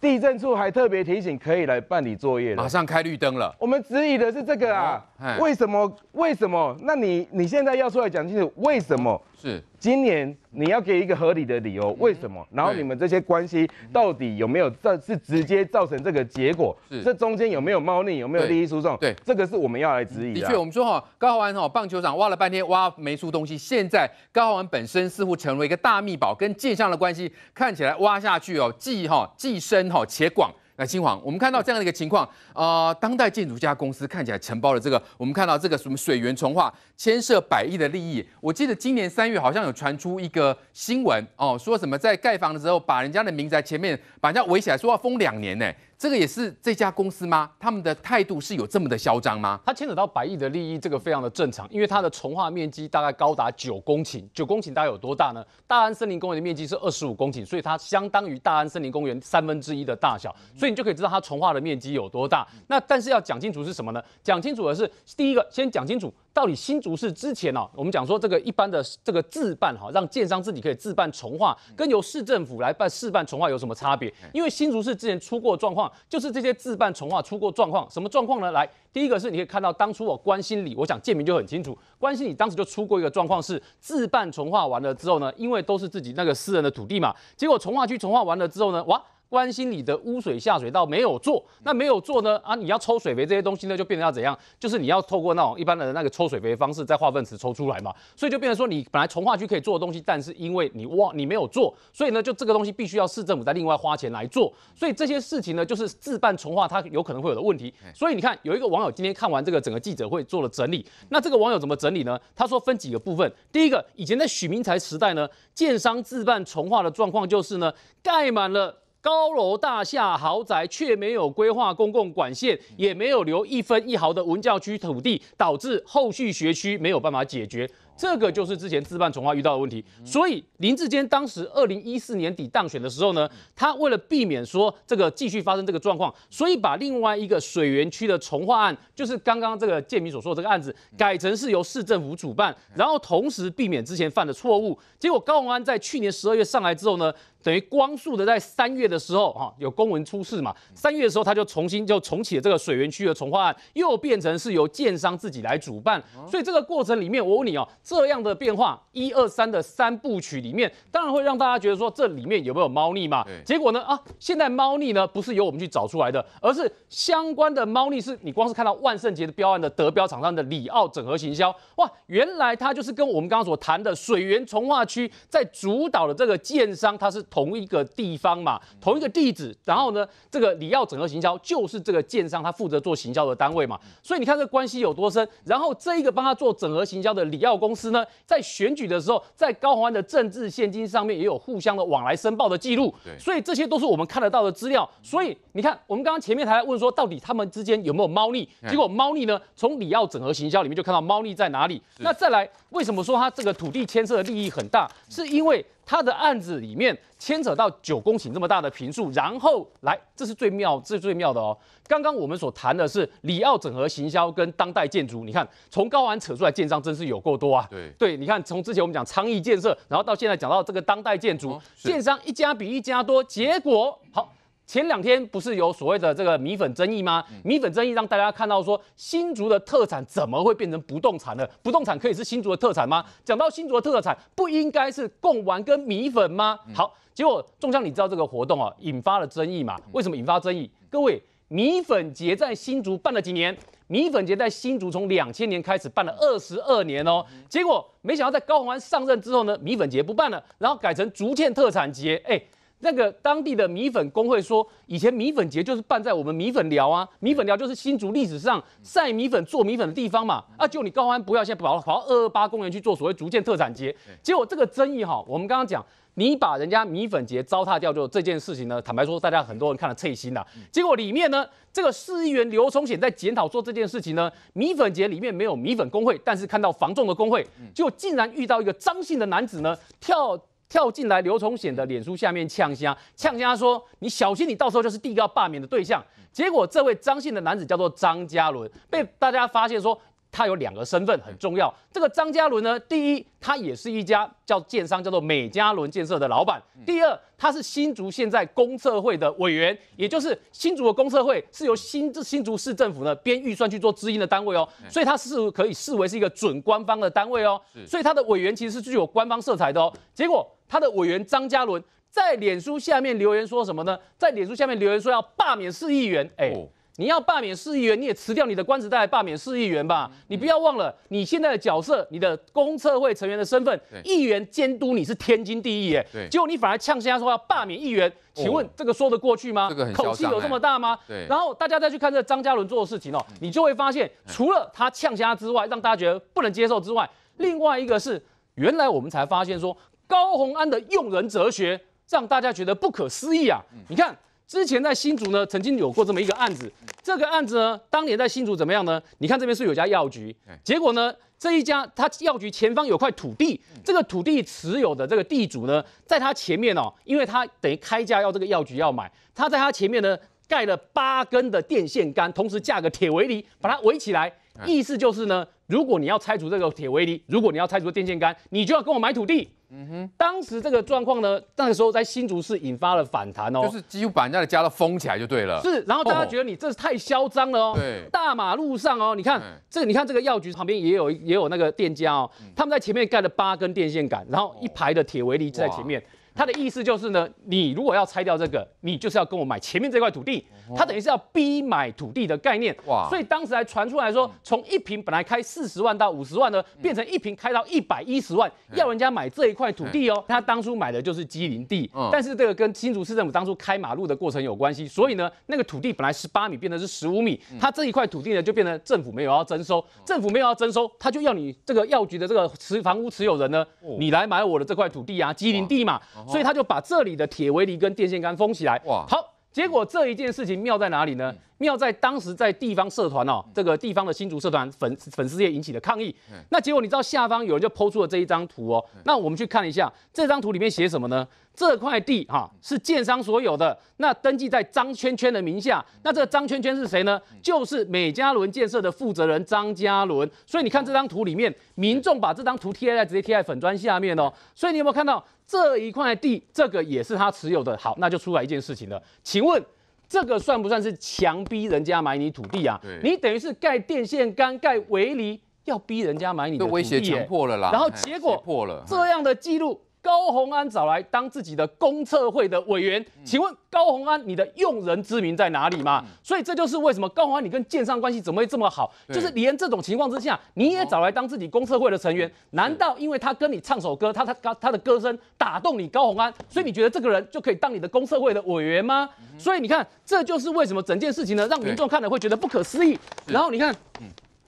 地震处还特别提醒可以来办理作业了，马上开绿灯了。我们质疑的是这个啊，为什么？为什么？那你你现在要出来讲清楚，为什么是？今年你要给一个合理的理由，为什么？然后你们这些关系到底有没有这是直接造成这个结果？这中间有没有猫腻？有没有利益输送？对，这个是我们要来质疑。的确，我们说哈，高豪安哈棒球场挖了半天挖没出东西，现在高豪安本身似乎成为一个大密宝，跟建商的关系看起来挖下去哦，既哈既深哈且广。那新黄，我们看到这样的一个情况啊，当代建筑家公司看起来承包了这个，我们看到这个什么水源重化牵涉百亿的利益。我记得今年三月好像有传出一个新闻哦，说什么在盖房的时候把人家的民宅前面把人家围起来，说要封两年呢。这个也是这家公司吗？他们的态度是有这么的嚣张吗？它牵扯到百亿的利益，这个非常的正常，因为它的从化面积大概高达九公顷，九公顷大概有多大呢？大安森林公园的面积是二十五公顷，所以它相当于大安森林公园三分之一的大小，所以你就可以知道它从化的面积有多大。那但是要讲清楚是什么呢？讲清楚的是第一个，先讲清楚到底新竹市之前啊，我们讲说这个一般的这个自办哈，让建商自己可以自办从化，跟由市政府来办事办从化有什么差别？因为新竹市之前出过状况。就是这些自办从化出过状况，什么状况呢？来，第一个是你可以看到当初我关心你，我想建明就很清楚，关心你当时就出过一个状况，是自办从化完了之后呢，因为都是自己那个私人的土地嘛，结果从化区从化完了之后呢，哇。关心你的污水下水道没有做？那没有做呢？啊，你要抽水肥这些东西呢，就变成要怎样？就是你要透过那种一般的那个抽水肥方式，在化粪池抽出来嘛。所以就变成说，你本来从化区可以做的东西，但是因为你忘你没有做，所以呢，就这个东西必须要市政府再另外花钱来做。所以这些事情呢，就是自办从化它有可能会有的问题。所以你看，有一个网友今天看完这个整个记者会做了整理，那这个网友怎么整理呢？他说分几个部分。第一个，以前在许明才时代呢，建商自办从化的状况就是呢，盖满了。高楼大厦、豪宅却没有规划公共管线，也没有留一分一毫的文教区土地，导致后续学区没有办法解决。这个就是之前自办重化遇到的问题，所以林志坚当时二零一四年底当选的时候呢，他为了避免说这个继续发生这个状况，所以把另外一个水源区的重化案，就是刚刚这个建民所说的这个案子，改成是由市政府主办，然后同时避免之前犯的错误。结果高鸿安在去年十二月上来之后呢，等于光速的在三月的时候，哈，有公文出事嘛，三月的时候他就重新就重启了这个水源区的重化案，又变成是由建商自己来主办。所以这个过程里面，我问你哦。这样的变化，一二三的三部曲里面，当然会让大家觉得说这里面有没有猫腻嘛？结果呢啊，现在猫腻呢不是由我们去找出来的，而是相关的猫腻是你光是看到万圣节的标案的德标厂商的里奥整合行销，哇，原来它就是跟我们刚刚所谈的水源从化区在主导的这个建商，它是同一个地方嘛，同一个地址，然后呢，这个里奥整合行销就是这个建商他负责做行销的单位嘛，所以你看这关系有多深？然后这一个帮他做整合行销的里奥公。公司呢，在选举的时候，在高宏安的政治现金上面也有互相的往来申报的记录，所以这些都是我们看得到的资料。所以你看，我们刚刚前面还在问说，到底他们之间有没有猫腻？结果猫腻呢，从里奥整合行销里面就看到猫腻在哪里。那再来，为什么说他这个土地牵涉的利益很大？是因为。他的案子里面牵扯到九公顷这么大的坪数，然后来，这是最妙，这最妙的哦。刚刚我们所谈的是里奥整合行销跟当代建筑，你看从高安扯出来建商真是有够多啊。对对，你看从之前我们讲昌邑建设，然后到现在讲到这个当代建筑建商一家比一家多，结果好。前两天不是有所谓的这个米粉争议吗？米粉争议让大家看到说，新竹的特产怎么会变成不动产了？不动产可以是新竹的特产吗？讲到新竹的特产，不应该是贡丸跟米粉吗？好，结果中央你知道这个活动啊引发了争议嘛？为什么引发争议？各位，米粉节在新竹办了几年？米粉节在新竹从两千年开始办了二十二年哦，结果没想到在高虹安上任之后呢，米粉节不办了，然后改成竹堑特产节。哎。那个当地的米粉工会说，以前米粉节就是办在我们米粉寮啊，米粉寮就是新竹历史上晒米粉、做米粉的地方嘛。啊，就你高安不要先跑跑到二二八公园去做所谓竹建特产节，结果这个争议哈，我们刚刚讲，你把人家米粉节糟蹋掉，就这件事情呢，坦白说大家很多人看了脆心啊。结果里面呢，这个市议员刘崇显在检讨说这件事情呢，米粉节里面没有米粉工会，但是看到防重的工会，就竟然遇到一个张姓的男子呢跳。跳进来，刘崇显的脸书下面呛虾，呛虾说：“你小心，你到时候就是第一个要罢免的对象。”结果，这位张姓的男子叫做张嘉伦，被大家发现说。他有两个身份很重要。这个张嘉伦呢，第一，他也是一家叫建商，叫做美嘉伦建设的老板；第二，他是新竹现在公测会的委员，也就是新竹的公测会是由新新竹市政府呢编预算去做资金的单位哦，所以他是可以视为是一个准官方的单位哦。所以他的委员其实是具有官方色彩的哦。结果他的委员张嘉伦在脸书下面留言说什么呢？在脸书下面留言说要罢免市议员，哎。你要罢免市议员，你也辞掉你的官职，再来罢免市议员吧。你不要忘了，你现在的角色，你的公测会成员的身份，议员监督你是天经地义耶。结果你反而呛瞎说要罢免议员，请问这个说得过去吗？这个口气有这么大吗？然后大家再去看这张嘉伦做的事情哦，你就会发现，除了他呛瞎之外，让大家觉得不能接受之外，另外一个是，原来我们才发现说高虹安的用人哲学让大家觉得不可思议啊。你看。之前在新竹呢，曾经有过这么一个案子。这个案子呢，当年在新竹怎么样呢？你看这边是有家药局，结果呢，这一家他药局前方有块土地，这个土地持有的这个地主呢，在他前面哦，因为他等于开价要这个药局要买，他在他前面呢盖了八根的电线杆，同时架个铁围篱把它围起来，意思就是呢。如果你要拆除这个铁围篱，如果你要拆除电线杆，你就要跟我买土地。嗯哼，当时这个状况呢，那个时候在新竹市引发了反弹哦，就是几乎把人家的家都封起来就对了。是，然后大家觉得你这是太嚣张了哦。对。大马路上哦，你看这，你看这个药局旁边也有也有那个店家哦，他们在前面盖了八根电线杆，然后一排的铁围篱在前面。他的意思就是呢，你如果要拆掉这个，你就是要跟我买前面这块土地，他等于是要逼买土地的概念。哇！所以当时还传出来说，从一平本来开四十万到五十万呢，变成一平开到一百一十万，要人家买这一块土地哦。他当初买的就是基林地，但是这个跟新竹市政府当初开马路的过程有关系，所以呢，那个土地本来十八米，变成是十五米，他这一块土地呢就变成政府没有要征收，政府没有要征收，他就要你这个药局的这个持房屋持有人呢，你来买我的这块土地啊，基林地嘛。所以他就把这里的铁围篱跟电线杆封起来。哇，好，结果这一件事情妙在哪里呢？妙在当时在地方社团哦，这个地方的新竹社团粉粉丝也引起了抗议。那结果你知道下方有人就抛出了这一张图哦。那我们去看一下这张图里面写什么呢？这块地哈是建商所有的，那登记在张圈圈的名下。那这个张圈圈是谁呢？就是美嘉伦建设的负责人张嘉伦。所以你看这张图里面，民众把这张图贴在直接贴在粉砖下面哦。所以你有没有看到？这一块地，这个也是他持有的。好，那就出来一件事情了。请问，这个算不算是强逼人家买你土地啊？你等于是盖电线杆、盖围篱，要逼人家买你的土地？威胁、强迫了啦。然后结果，这样的记录。高宏安找来当自己的公测会的委员，请问高宏安，你的用人之名在哪里嘛？所以这就是为什么高宏安你跟建商关系怎么会这么好？就是连这种情况之下，你也找来当自己公测会的成员，难道因为他跟你唱首歌，他他他他的歌声打动你高宏安，所以你觉得这个人就可以当你的公测会的委员吗？所以你看，这就是为什么整件事情呢，让民众看了会觉得不可思议。然后你看，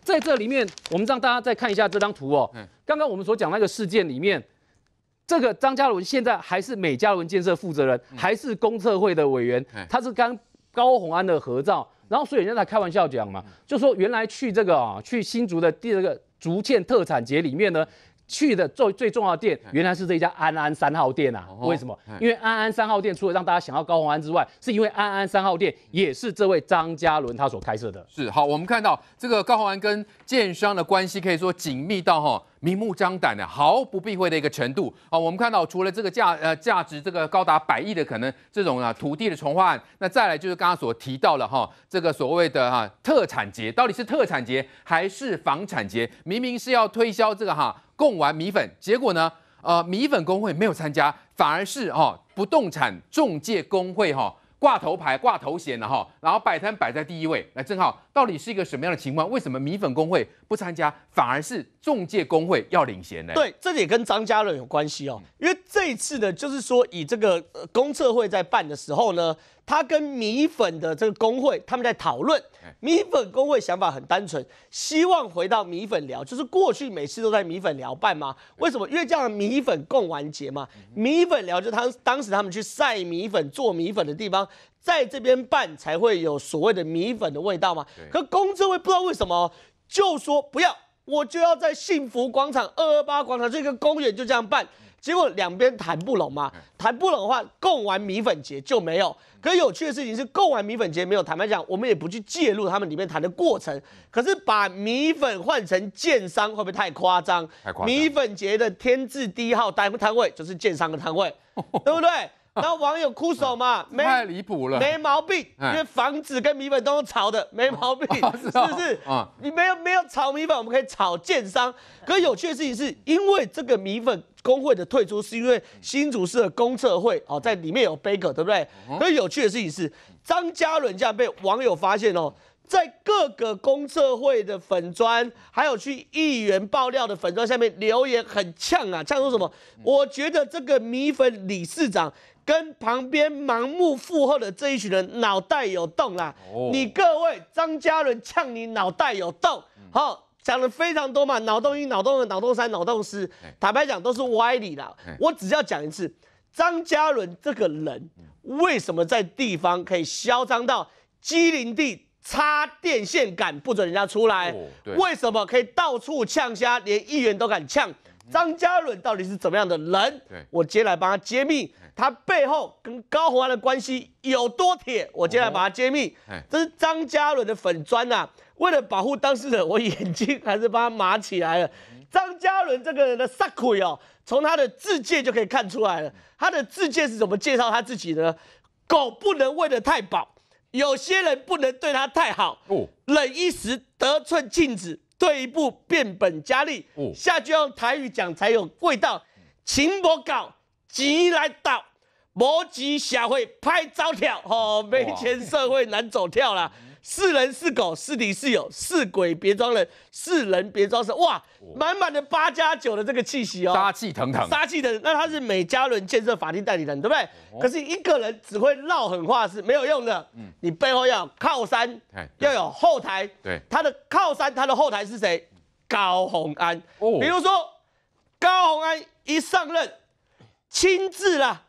在这里面，我们让大家再看一下这张图哦。刚刚我们所讲那个事件里面。这个张嘉伦现在还是美嘉伦建设负责人，还是公测会的委员。他是跟高宏安的合照，然后所以人家开玩笑讲嘛，就说原来去这个啊，去新竹的第二个竹堑特产节里面呢。去的最最重要的店原来是这一家安安三号店啊？为什么？因为安安三号店除了让大家想到高宏安之外，是因为安安三号店也是这位张嘉伦他所开设的。是好，我们看到这个高宏安跟建商的关系可以说紧密到哈，明目张胆的毫不避讳的一个程度。好，我们看到除了这个价呃价值这个高达百亿的可能这种啊土地的重划案，那再来就是刚刚所提到了哈，这个所谓的哈特产节到底是特产节还是房产节？明明是要推销这个哈。供完米粉，结果呢？呃，米粉工会没有参加，反而是哈不动产中介工会哈挂头牌、挂头衔的哈，然后摆摊摆在第一位。那正好，到底是一个什么样的情况？为什么米粉工会不参加，反而是中介工会要领衔呢？对，这也跟张家乐有关系哦，因为这一次呢，就是说以这个公测会在办的时候呢。他跟米粉的这个工会，他们在讨论米粉工会想法很单纯，希望回到米粉聊，就是过去每次都在米粉聊办嘛。为什么？因为这样米粉共完结嘛。米粉聊就他当时他们去晒米粉、做米粉的地方，在这边办才会有所谓的米粉的味道嘛。可公证会不知道为什么就说不要，我就要在幸福广场、二二八广场这个公园就这样办。结果两边谈不拢嘛，谈不拢的话，共完米粉节就没有。可有趣的事情是，共完米粉节没有。坦白讲，我们也不去介入他们里面谈的过程。可是把米粉换成建商，会不会太夸张？夸张。米粉节的天字第一号单摊位就是建商的摊位，对不对？然后网友哭手嘛，太离谱了，没毛病，因为房子跟米粉都是炒的，没毛病，是不是？啊，你没有没有炒米粉，我们可以炒建商。可有趣的事情是，因为这个米粉工会的退出，是因为新竹市的公测会哦，在里面有 b a c 对不对？可有趣的事情是，张嘉伦这样被网友发现哦，在各个公测会的粉砖，还有去议员爆料的粉砖下面留言很呛啊，呛说什么？我觉得这个米粉理事长。跟旁边盲目附和的这一群人，脑袋有洞啦！你各位，张嘉伦呛你脑袋有洞，好讲的非常多嘛，脑洞一、脑洞二、脑洞三、脑洞四，坦白讲都是歪理啦。我只要讲一次，张嘉伦这个人为什么在地方可以嚣张到基隆地插电线杆不准人家出来？为什么可以到处呛虾，连议员都敢呛？张嘉伦到底是怎么样的人？我接下来帮他揭秘。他背后跟高红安的关系有多铁？我接下来把它揭秘。哎，这是张嘉伦的粉砖呐。为了保护当事人，我眼睛还是帮他麻起来了。张嘉伦这个人的撒葵哦，从他的自介就可以看出来了。他的自介是怎么介绍他自己的？狗不能喂得太饱，有些人不能对他太好。哦，忍一时得寸进尺，退一步变本加厉。哦，下句用台语讲才有味道。秦我搞。急来到，摩羯协会拍招跳，吼没钱社会难走跳啦。是人是狗，是敌是友，是鬼别装人，是人别装神。哇，满满的八加九的这个气息哦，杀气腾腾，杀气腾。那他是美加伦建设法定代理人，对不对？可是一个人只会唠狠话是没有用的。嗯，你背后要有靠山，要有后台。对，他的靠山，他的后台是谁？高宏安。哦，比如说高宏安一上任。亲自啦，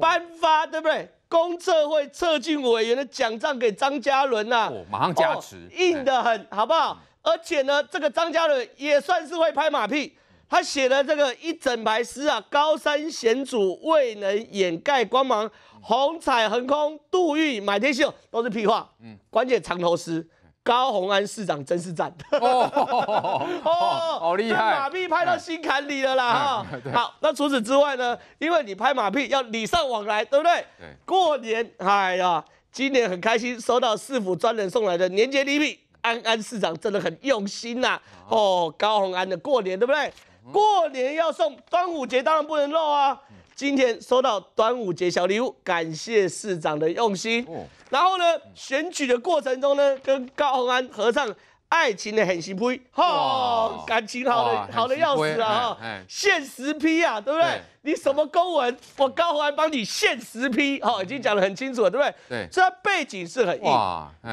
颁发对不对？公测会测进委员的奖章给张嘉伦呐，马上加持，硬的很，好不好？而且呢，这个张嘉伦也算是会拍马屁，他写了这个一整排诗啊，高山险阻未能掩盖光芒，虹彩横空，杜玉满天秀，都是屁话，嗯，关键藏头诗。高宏安市长真是赞哦 好厉害，马屁拍到心坎里了啦！好，那除此之外呢？因为你拍马屁要礼尚往来，对不对？对，过年，哎呀，今年很开心，收到市府专人送来的年节礼品，安安市长真的很用心呐！哦，高宏安的过年，对不对？过年要送，端午节当然不能漏啊。今天收到端午节小礼物，感谢市长的用心。哦，然后呢，选举的过程中呢，跟高宏安合唱《爱情的很心福》，哈，感情好的好的要死啊！哈，限时批啊，对不对？你什么公文，我高宏安帮你限时批，哈，已经讲的很清楚了，对不对？对，所以背景是很硬。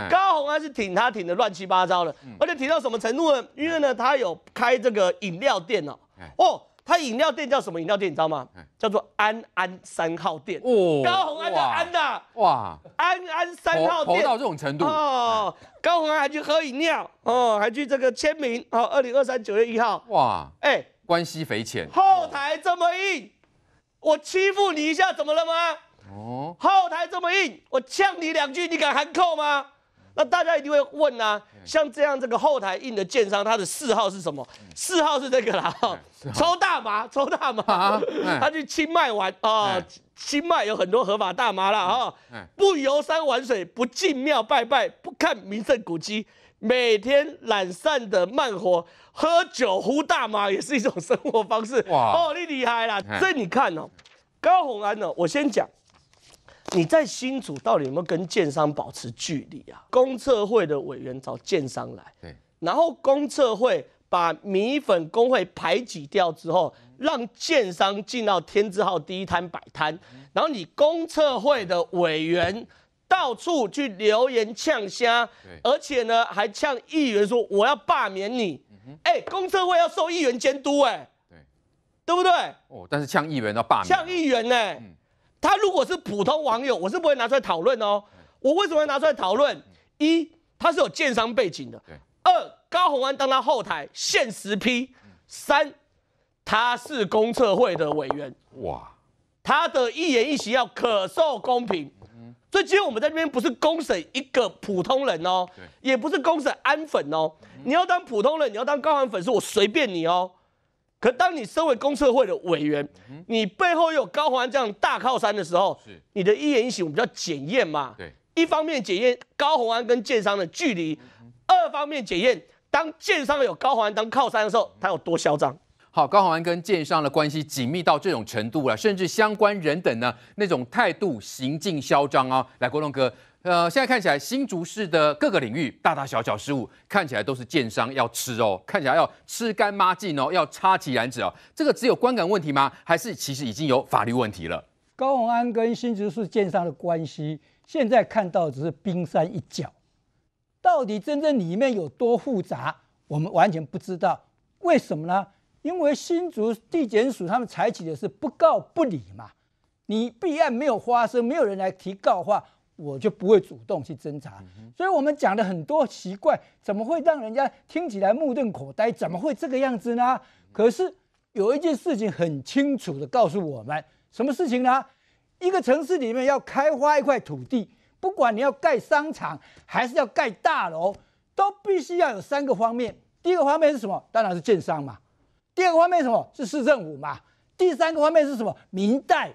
高宏安是挺他挺的乱七八糟的，而且挺到什么程度呢？因为呢，他有开这个饮料店哦。哦。他饮料店叫什么饮料店？你知道吗？叫做安安三号店。哦，高红安的安的哇，安安三号店到这种程度。高红安还去喝饮料哦，还去这个签名哦，二零二三九月一号。哇，哎，关系匪浅。后台这么硬，我欺负你一下怎么了吗？哦，后台这么硬，我呛你两句，你敢喊扣吗？那大家一定会问啊，像这样这个后台硬的建商，他的嗜好是什么？嗜好是这个啦，抽大麻，抽大麻。他去清迈玩啊，清迈有很多合法大麻了哈。不游山玩水，不进庙拜拜，不看名胜古迹，每天懒散的慢活，喝酒、呼大麻也是一种生活方式。哇，哦，你厉害啦！这你看哦，高红安呢，我先讲。你在新组到底有没有跟建商保持距离啊？公测会的委员找建商来，对，然后公测会把米粉工会排挤掉之后，让建商进到天字号第一摊摆摊，然后你公测会的委员到处去留言呛虾，而且呢还呛议员说我要罢免你，哎，公测会要受议员监督，哎，对，对不对？哦，但是呛议员要罢免，呛议员呢？他如果是普通网友，我是不会拿出来讨论哦。我为什么会拿出来讨论？一，他是有建商背景的；二，高宏安当他后台限时批；三，他是公测会的委员。哇，他的一言一行要可受公平。所以今天我们在这边不是公审一个普通人哦，也不是公审安粉哦。你要当普通人，你要当高安粉，是我随便你哦。可当你身为公测会的委员，你背后又有高宏安这样大靠山的时候，是你的一言一行，我们叫检验嘛。一方面检验高宏安跟建商的距离，二方面检验当建商有高宏安当靠山的时候，他有多嚣张。好，高宏安跟建商的关系紧密到这种程度了，甚至相关人等呢那种态度行径嚣张啊！来，国栋哥。呃，现在看起来新竹市的各个领域大大小小事务，看起来都是奸商要吃哦，看起来要吃干抹净哦，要插旗染指哦。这个只有观感问题吗？还是其实已经有法律问题了？高鸿安跟新竹市建商的关系，现在看到只是冰山一角，到底真正里面有多复杂，我们完全不知道。为什么呢？因为新竹地检署他们采取的是不告不理嘛，你弊案没有发生，没有人来提告话。我就不会主动去侦查，所以，我们讲的很多奇怪，怎么会让人家听起来目瞪口呆？怎么会这个样子呢？可是，有一件事情很清楚的告诉我们，什么事情呢？一个城市里面要开发一块土地，不管你要盖商场，还是要盖大楼，都必须要有三个方面。第一个方面是什么？当然是建商嘛。第二个方面什么是市政府嘛？第三个方面是什么？明代。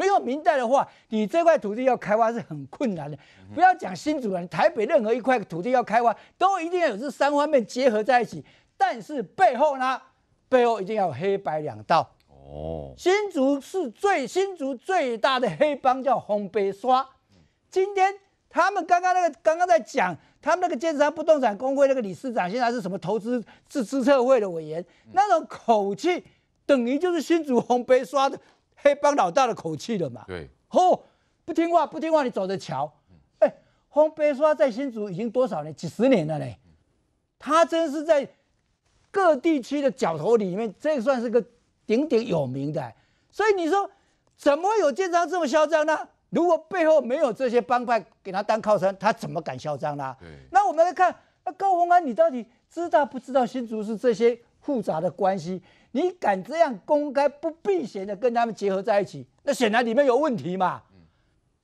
没有明代的话，你这块土地要开挖是很困难的。不要讲新竹人，台北任何一块土地要开挖，都一定要有这三方面结合在一起。但是背后呢，背后一定要有黑白两道。哦，新竹是最新竹最大的黑帮叫红焙刷。今天他们刚刚那个刚刚在讲他们那个建商不动产工会那个理事长，现在是什么投资自资策会的委员，那种口气等于就是新竹红焙刷的。黑帮老大的口气了嘛？对，吼，不听话，不听话，你走着瞧。哎，洪悲说在新竹已经多少年？几十年了嘞。他真是在各地区的角头里面，这算是个鼎鼎有名的。所以你说，怎么有建章这么嚣张呢？如果背后没有这些帮派给他当靠山，他怎么敢嚣张呢？那我们来看，那高洪安，你到底知道不知道新竹是这些？复杂的关系，你敢这样公开不避嫌的跟他们结合在一起，那显然里面有问题嘛。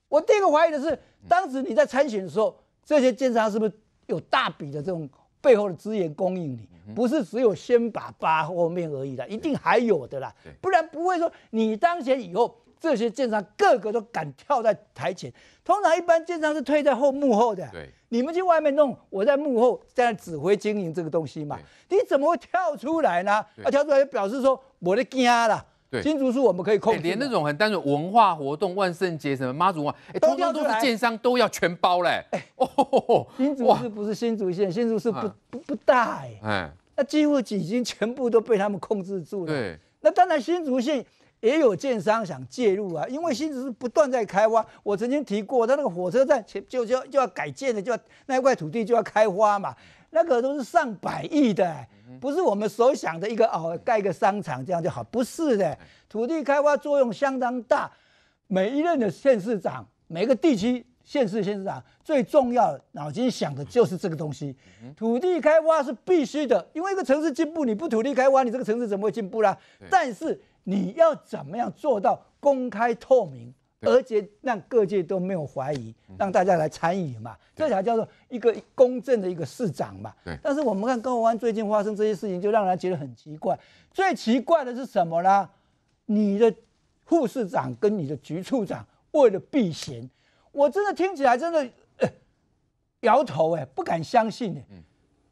我第一个怀疑的是，当时你在参选的时候，这些奸商是不是有大笔的这种背后的资源供应你？不是只有先把八后面而已的，一定还有的啦。不然不会说你当选以后，这些奸商个个都敢跳在台前，通常一般奸商是退在后幕后的。对。你们去外面弄，我在幕后在指挥经营这个东西嘛？你怎么会跳出来呢？啊，跳出来就表示说我的家了。对，新竹市我们可以控制。连那种很单纯文化活动，万圣节什么妈祖文化，通通都是建商都要全包嘞。哎哦，新竹市不是新竹县，新竹市不不不大哎。哎，那几乎已经全部都被他们控制住了。对，那当然新竹县。也有建商想介入啊，因为新竹是不断在开挖。我曾经提过，他那个火车站就就要就要改建的，就要那一块土地就要开挖嘛。那个都是上百亿的，不是我们所想的一个哦，盖个商场这样就好。不是的，土地开挖作用相当大。每一任的县市长，每个地区县市县市长最重要的脑筋想的就是这个东西。土地开挖是必须的，因为一个城市进步，你不土地开挖，你这个城市怎么会进步啦？但是。你要怎么样做到公开透明，而且让各界都没有怀疑，让大家来参与嘛？这才叫做一个公正的一个市长嘛。但是我们看高雄最近发生这些事情，就让人觉得很奇怪。最奇怪的是什么呢？你的副市长跟你的局处长为了避嫌，我真的听起来真的，摇头哎，不敢相信嗯。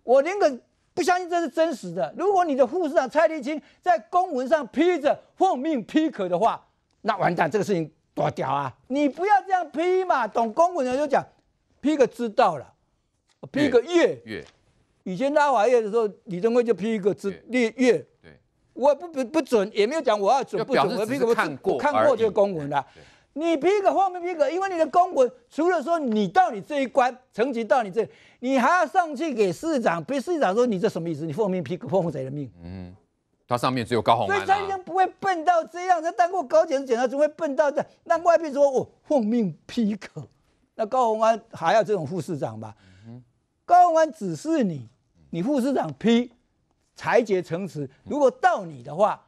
我连个。不相信这是真实的。如果你的副市长蔡立青在公文上批着奉命批可的话，那完蛋，这个事情多屌啊！你不要这样批嘛。懂公文的人就讲，批个知道了，批个月。月，以前拉瓦月的时候，李登辉就批一个之列月。对，我不不不准，也没有讲我要准不准，我批个看过看过这个公文了。你批放不批个，因为你的公文除了说你到你这一关，层级到你这，你还要上去给市长，被市长说你这什么意思？你奉命批个奉谁的命？嗯，他上面只有高宏安，所以他已经不会笨到这样。他当过高检检察长，会笨到这。那外面说我奉命批个，那高宏安还要这种副市长吧？高宏安只是你，你副市长批裁决层池，如果到你的话，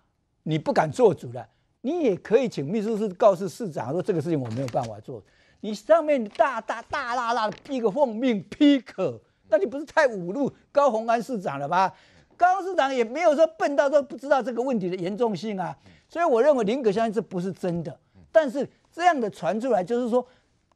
你不敢做主了。你也可以请秘书室告诉市长说这个事情我没有办法做。你上面大大大大大的一个奉命批可，那你不是太侮辱高鸿安市长了吧？高市长也没有说笨到说不知道这个问题的严重性啊。所以我认为林可相信这不是真的。但是这样的传出来就是说，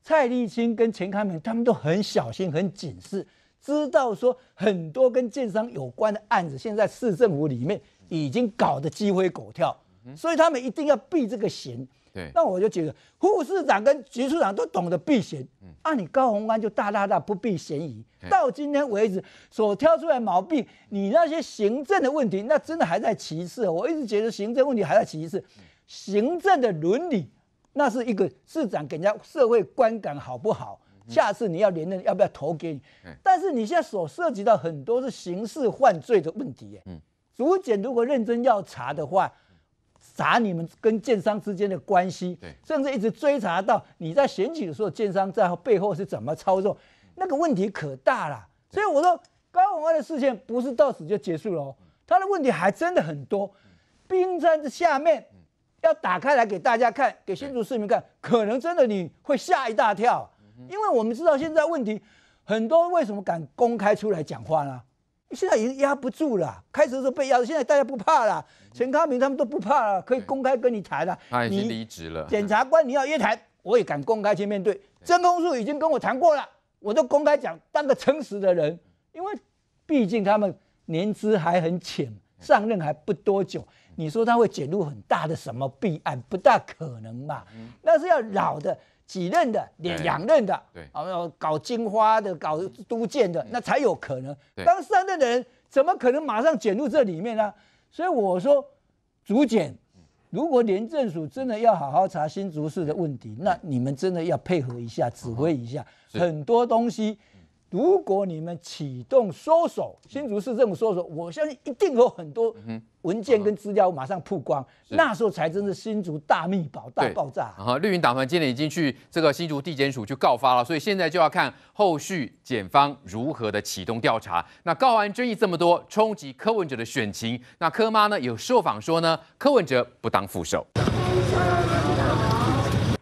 蔡立青跟钱康明他们都很小心、很谨慎，知道说很多跟建商有关的案子，现在市政府里面已经搞得鸡飞狗跳。所以他们一定要避这个嫌，对。那我就觉得，副市长跟局长都懂得避嫌，嗯。啊，你高宏安就大大大不避嫌疑。到今天为止所挑出来毛病，你那些行政的问题，那真的还在其次。我一直觉得行政问题还在其次，行政的伦理，那是一个市长给人家社会观感好不好？下次你要连任，要不要投给你？但是你现在所涉及到很多是刑事犯罪的问题，嗯。主检如果认真要查的话，查你们跟建商之间的关系，甚至一直追查到你在选举的时候，建商在背后是怎么操作，那个问题可大了。所以我说高永爱的事件不是到此就结束了哦，他的问题还真的很多。冰山下面要打开来给大家看，给新竹市民看，可能真的你会吓一大跳。因为我们知道现在问题很多，为什么敢公开出来讲话呢？现在已经压不住了。开始的时候被压，现在大家不怕了。陈康明他们都不怕了，可以公开跟你谈了。他已经离职了。检察官，你要约谈，我也敢公开去面对。曾公素已经跟我谈过了，我都公开讲，当个诚实的人。因为毕竟他们年资还很浅，上任还不多久。你说他会卷入很大的什么弊案，不大可能吧？那是要老的。几任的，两任的，对，啊，搞金花的，搞督建的，那才有可能。当三任的人，怎么可能马上卷入这里面呢？所以我说，竹简，如果廉政署真的要好好查新竹市的问题，那你们真的要配合一下，指挥一下。很多东西，如果你们启动搜手，新竹市政府搜手，我相信一定有很多。文件跟资料马上曝光，那时候才真是新竹大密保大爆炸。啊，绿营党团今天已经去这个新竹地检署去告发了，所以现在就要看后续检方如何的启动调查。那告完争议这么多，冲击柯文哲的选情。那柯妈呢有受访说呢，柯文哲不当副手。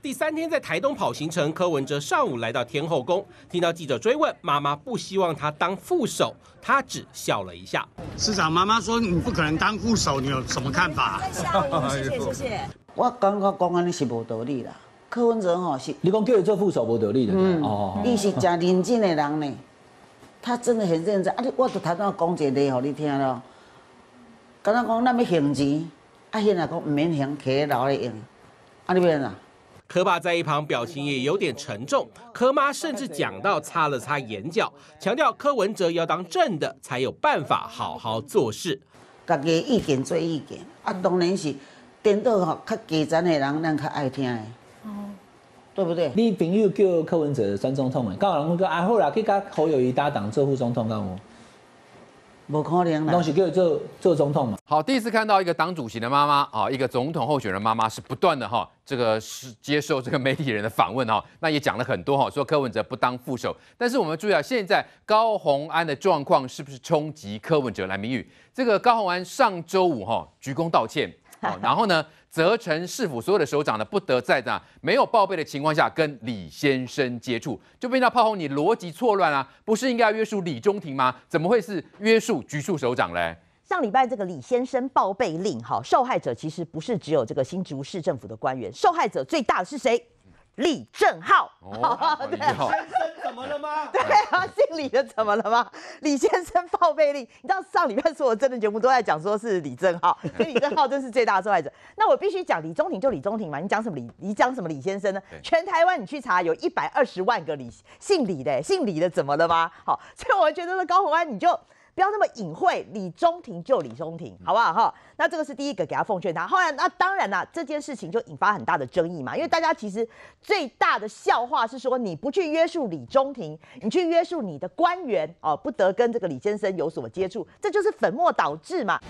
第三天在台东跑行程，柯文哲上午来到天后宫，听到记者追问妈妈不希望他当副手，他只笑了一下。市长妈妈说：“你不可能当副手，你有什么看法？”谢谢谢谢。我感觉刚刚你是无道理啦。柯文哲吼是，你讲叫你做副手无道理的哦。伊是真认真的人呢，他真的很认真。啊，你我都头刚讲一个例，你听咯。刚刚讲，咱么行钱，啊现在讲唔免强放喺楼里用，啊你要呐？柯爸在一旁表情也有点沉重，柯妈甚至讲到擦了擦眼角，强调柯文哲要当正的才有办法好好做事。大家意见做意见，啊，当然是颠倒吼，较基层的人，咱较爱听的，哦，对不对？你朋友叫柯文哲专中统，刚好我们讲啊，好了，去跟侯友谊搭档做副总统，干好。不可能啦！我是叫做做总统嘛。好，第一次看到一个党主席的妈妈啊，一个总统候选人妈妈是不断的哈，这个是接受这个媒体人的访问哈，那也讲了很多哈，说柯文哲不当副手。但是我们注意啊，现在高宏安的状况是不是冲击柯文哲来名誉？这个高宏安上周五哈鞠躬道歉。然后呢？责城市府所有的首长呢，不得在那没有报备的情况下跟李先生接触，就变到炮轰你逻辑错乱啊！不是应该要约束李中庭吗？怎么会是约束局处首长嘞？上礼拜这个李先生报备令，哈，受害者其实不是只有这个新竹市政府的官员，受害者最大的是谁？李正浩，先生怎么了吗？对啊，姓李的怎么了吗？李先生报备令，你知道上礼拜所有真的节目都在讲，说是李正浩，所以李正浩真是最大的受害者。那我必须讲李宗廷，就李宗廷嘛，你讲什么李？你讲什么李先生呢？全台湾你去查，有一百二十万个李姓李的，姓李的怎么了吗？好，所以我觉得呢，高宏安你就。不要那么隐晦，李中庭就李中庭，好不好哈？那这个是第一个给他奉劝他。后来那当然啦，这件事情就引发很大的争议嘛，因为大家其实最大的笑话是说，你不去约束李中庭，你去约束你的官员哦，不得跟这个李先生有所接触，这就是粉末导致嘛。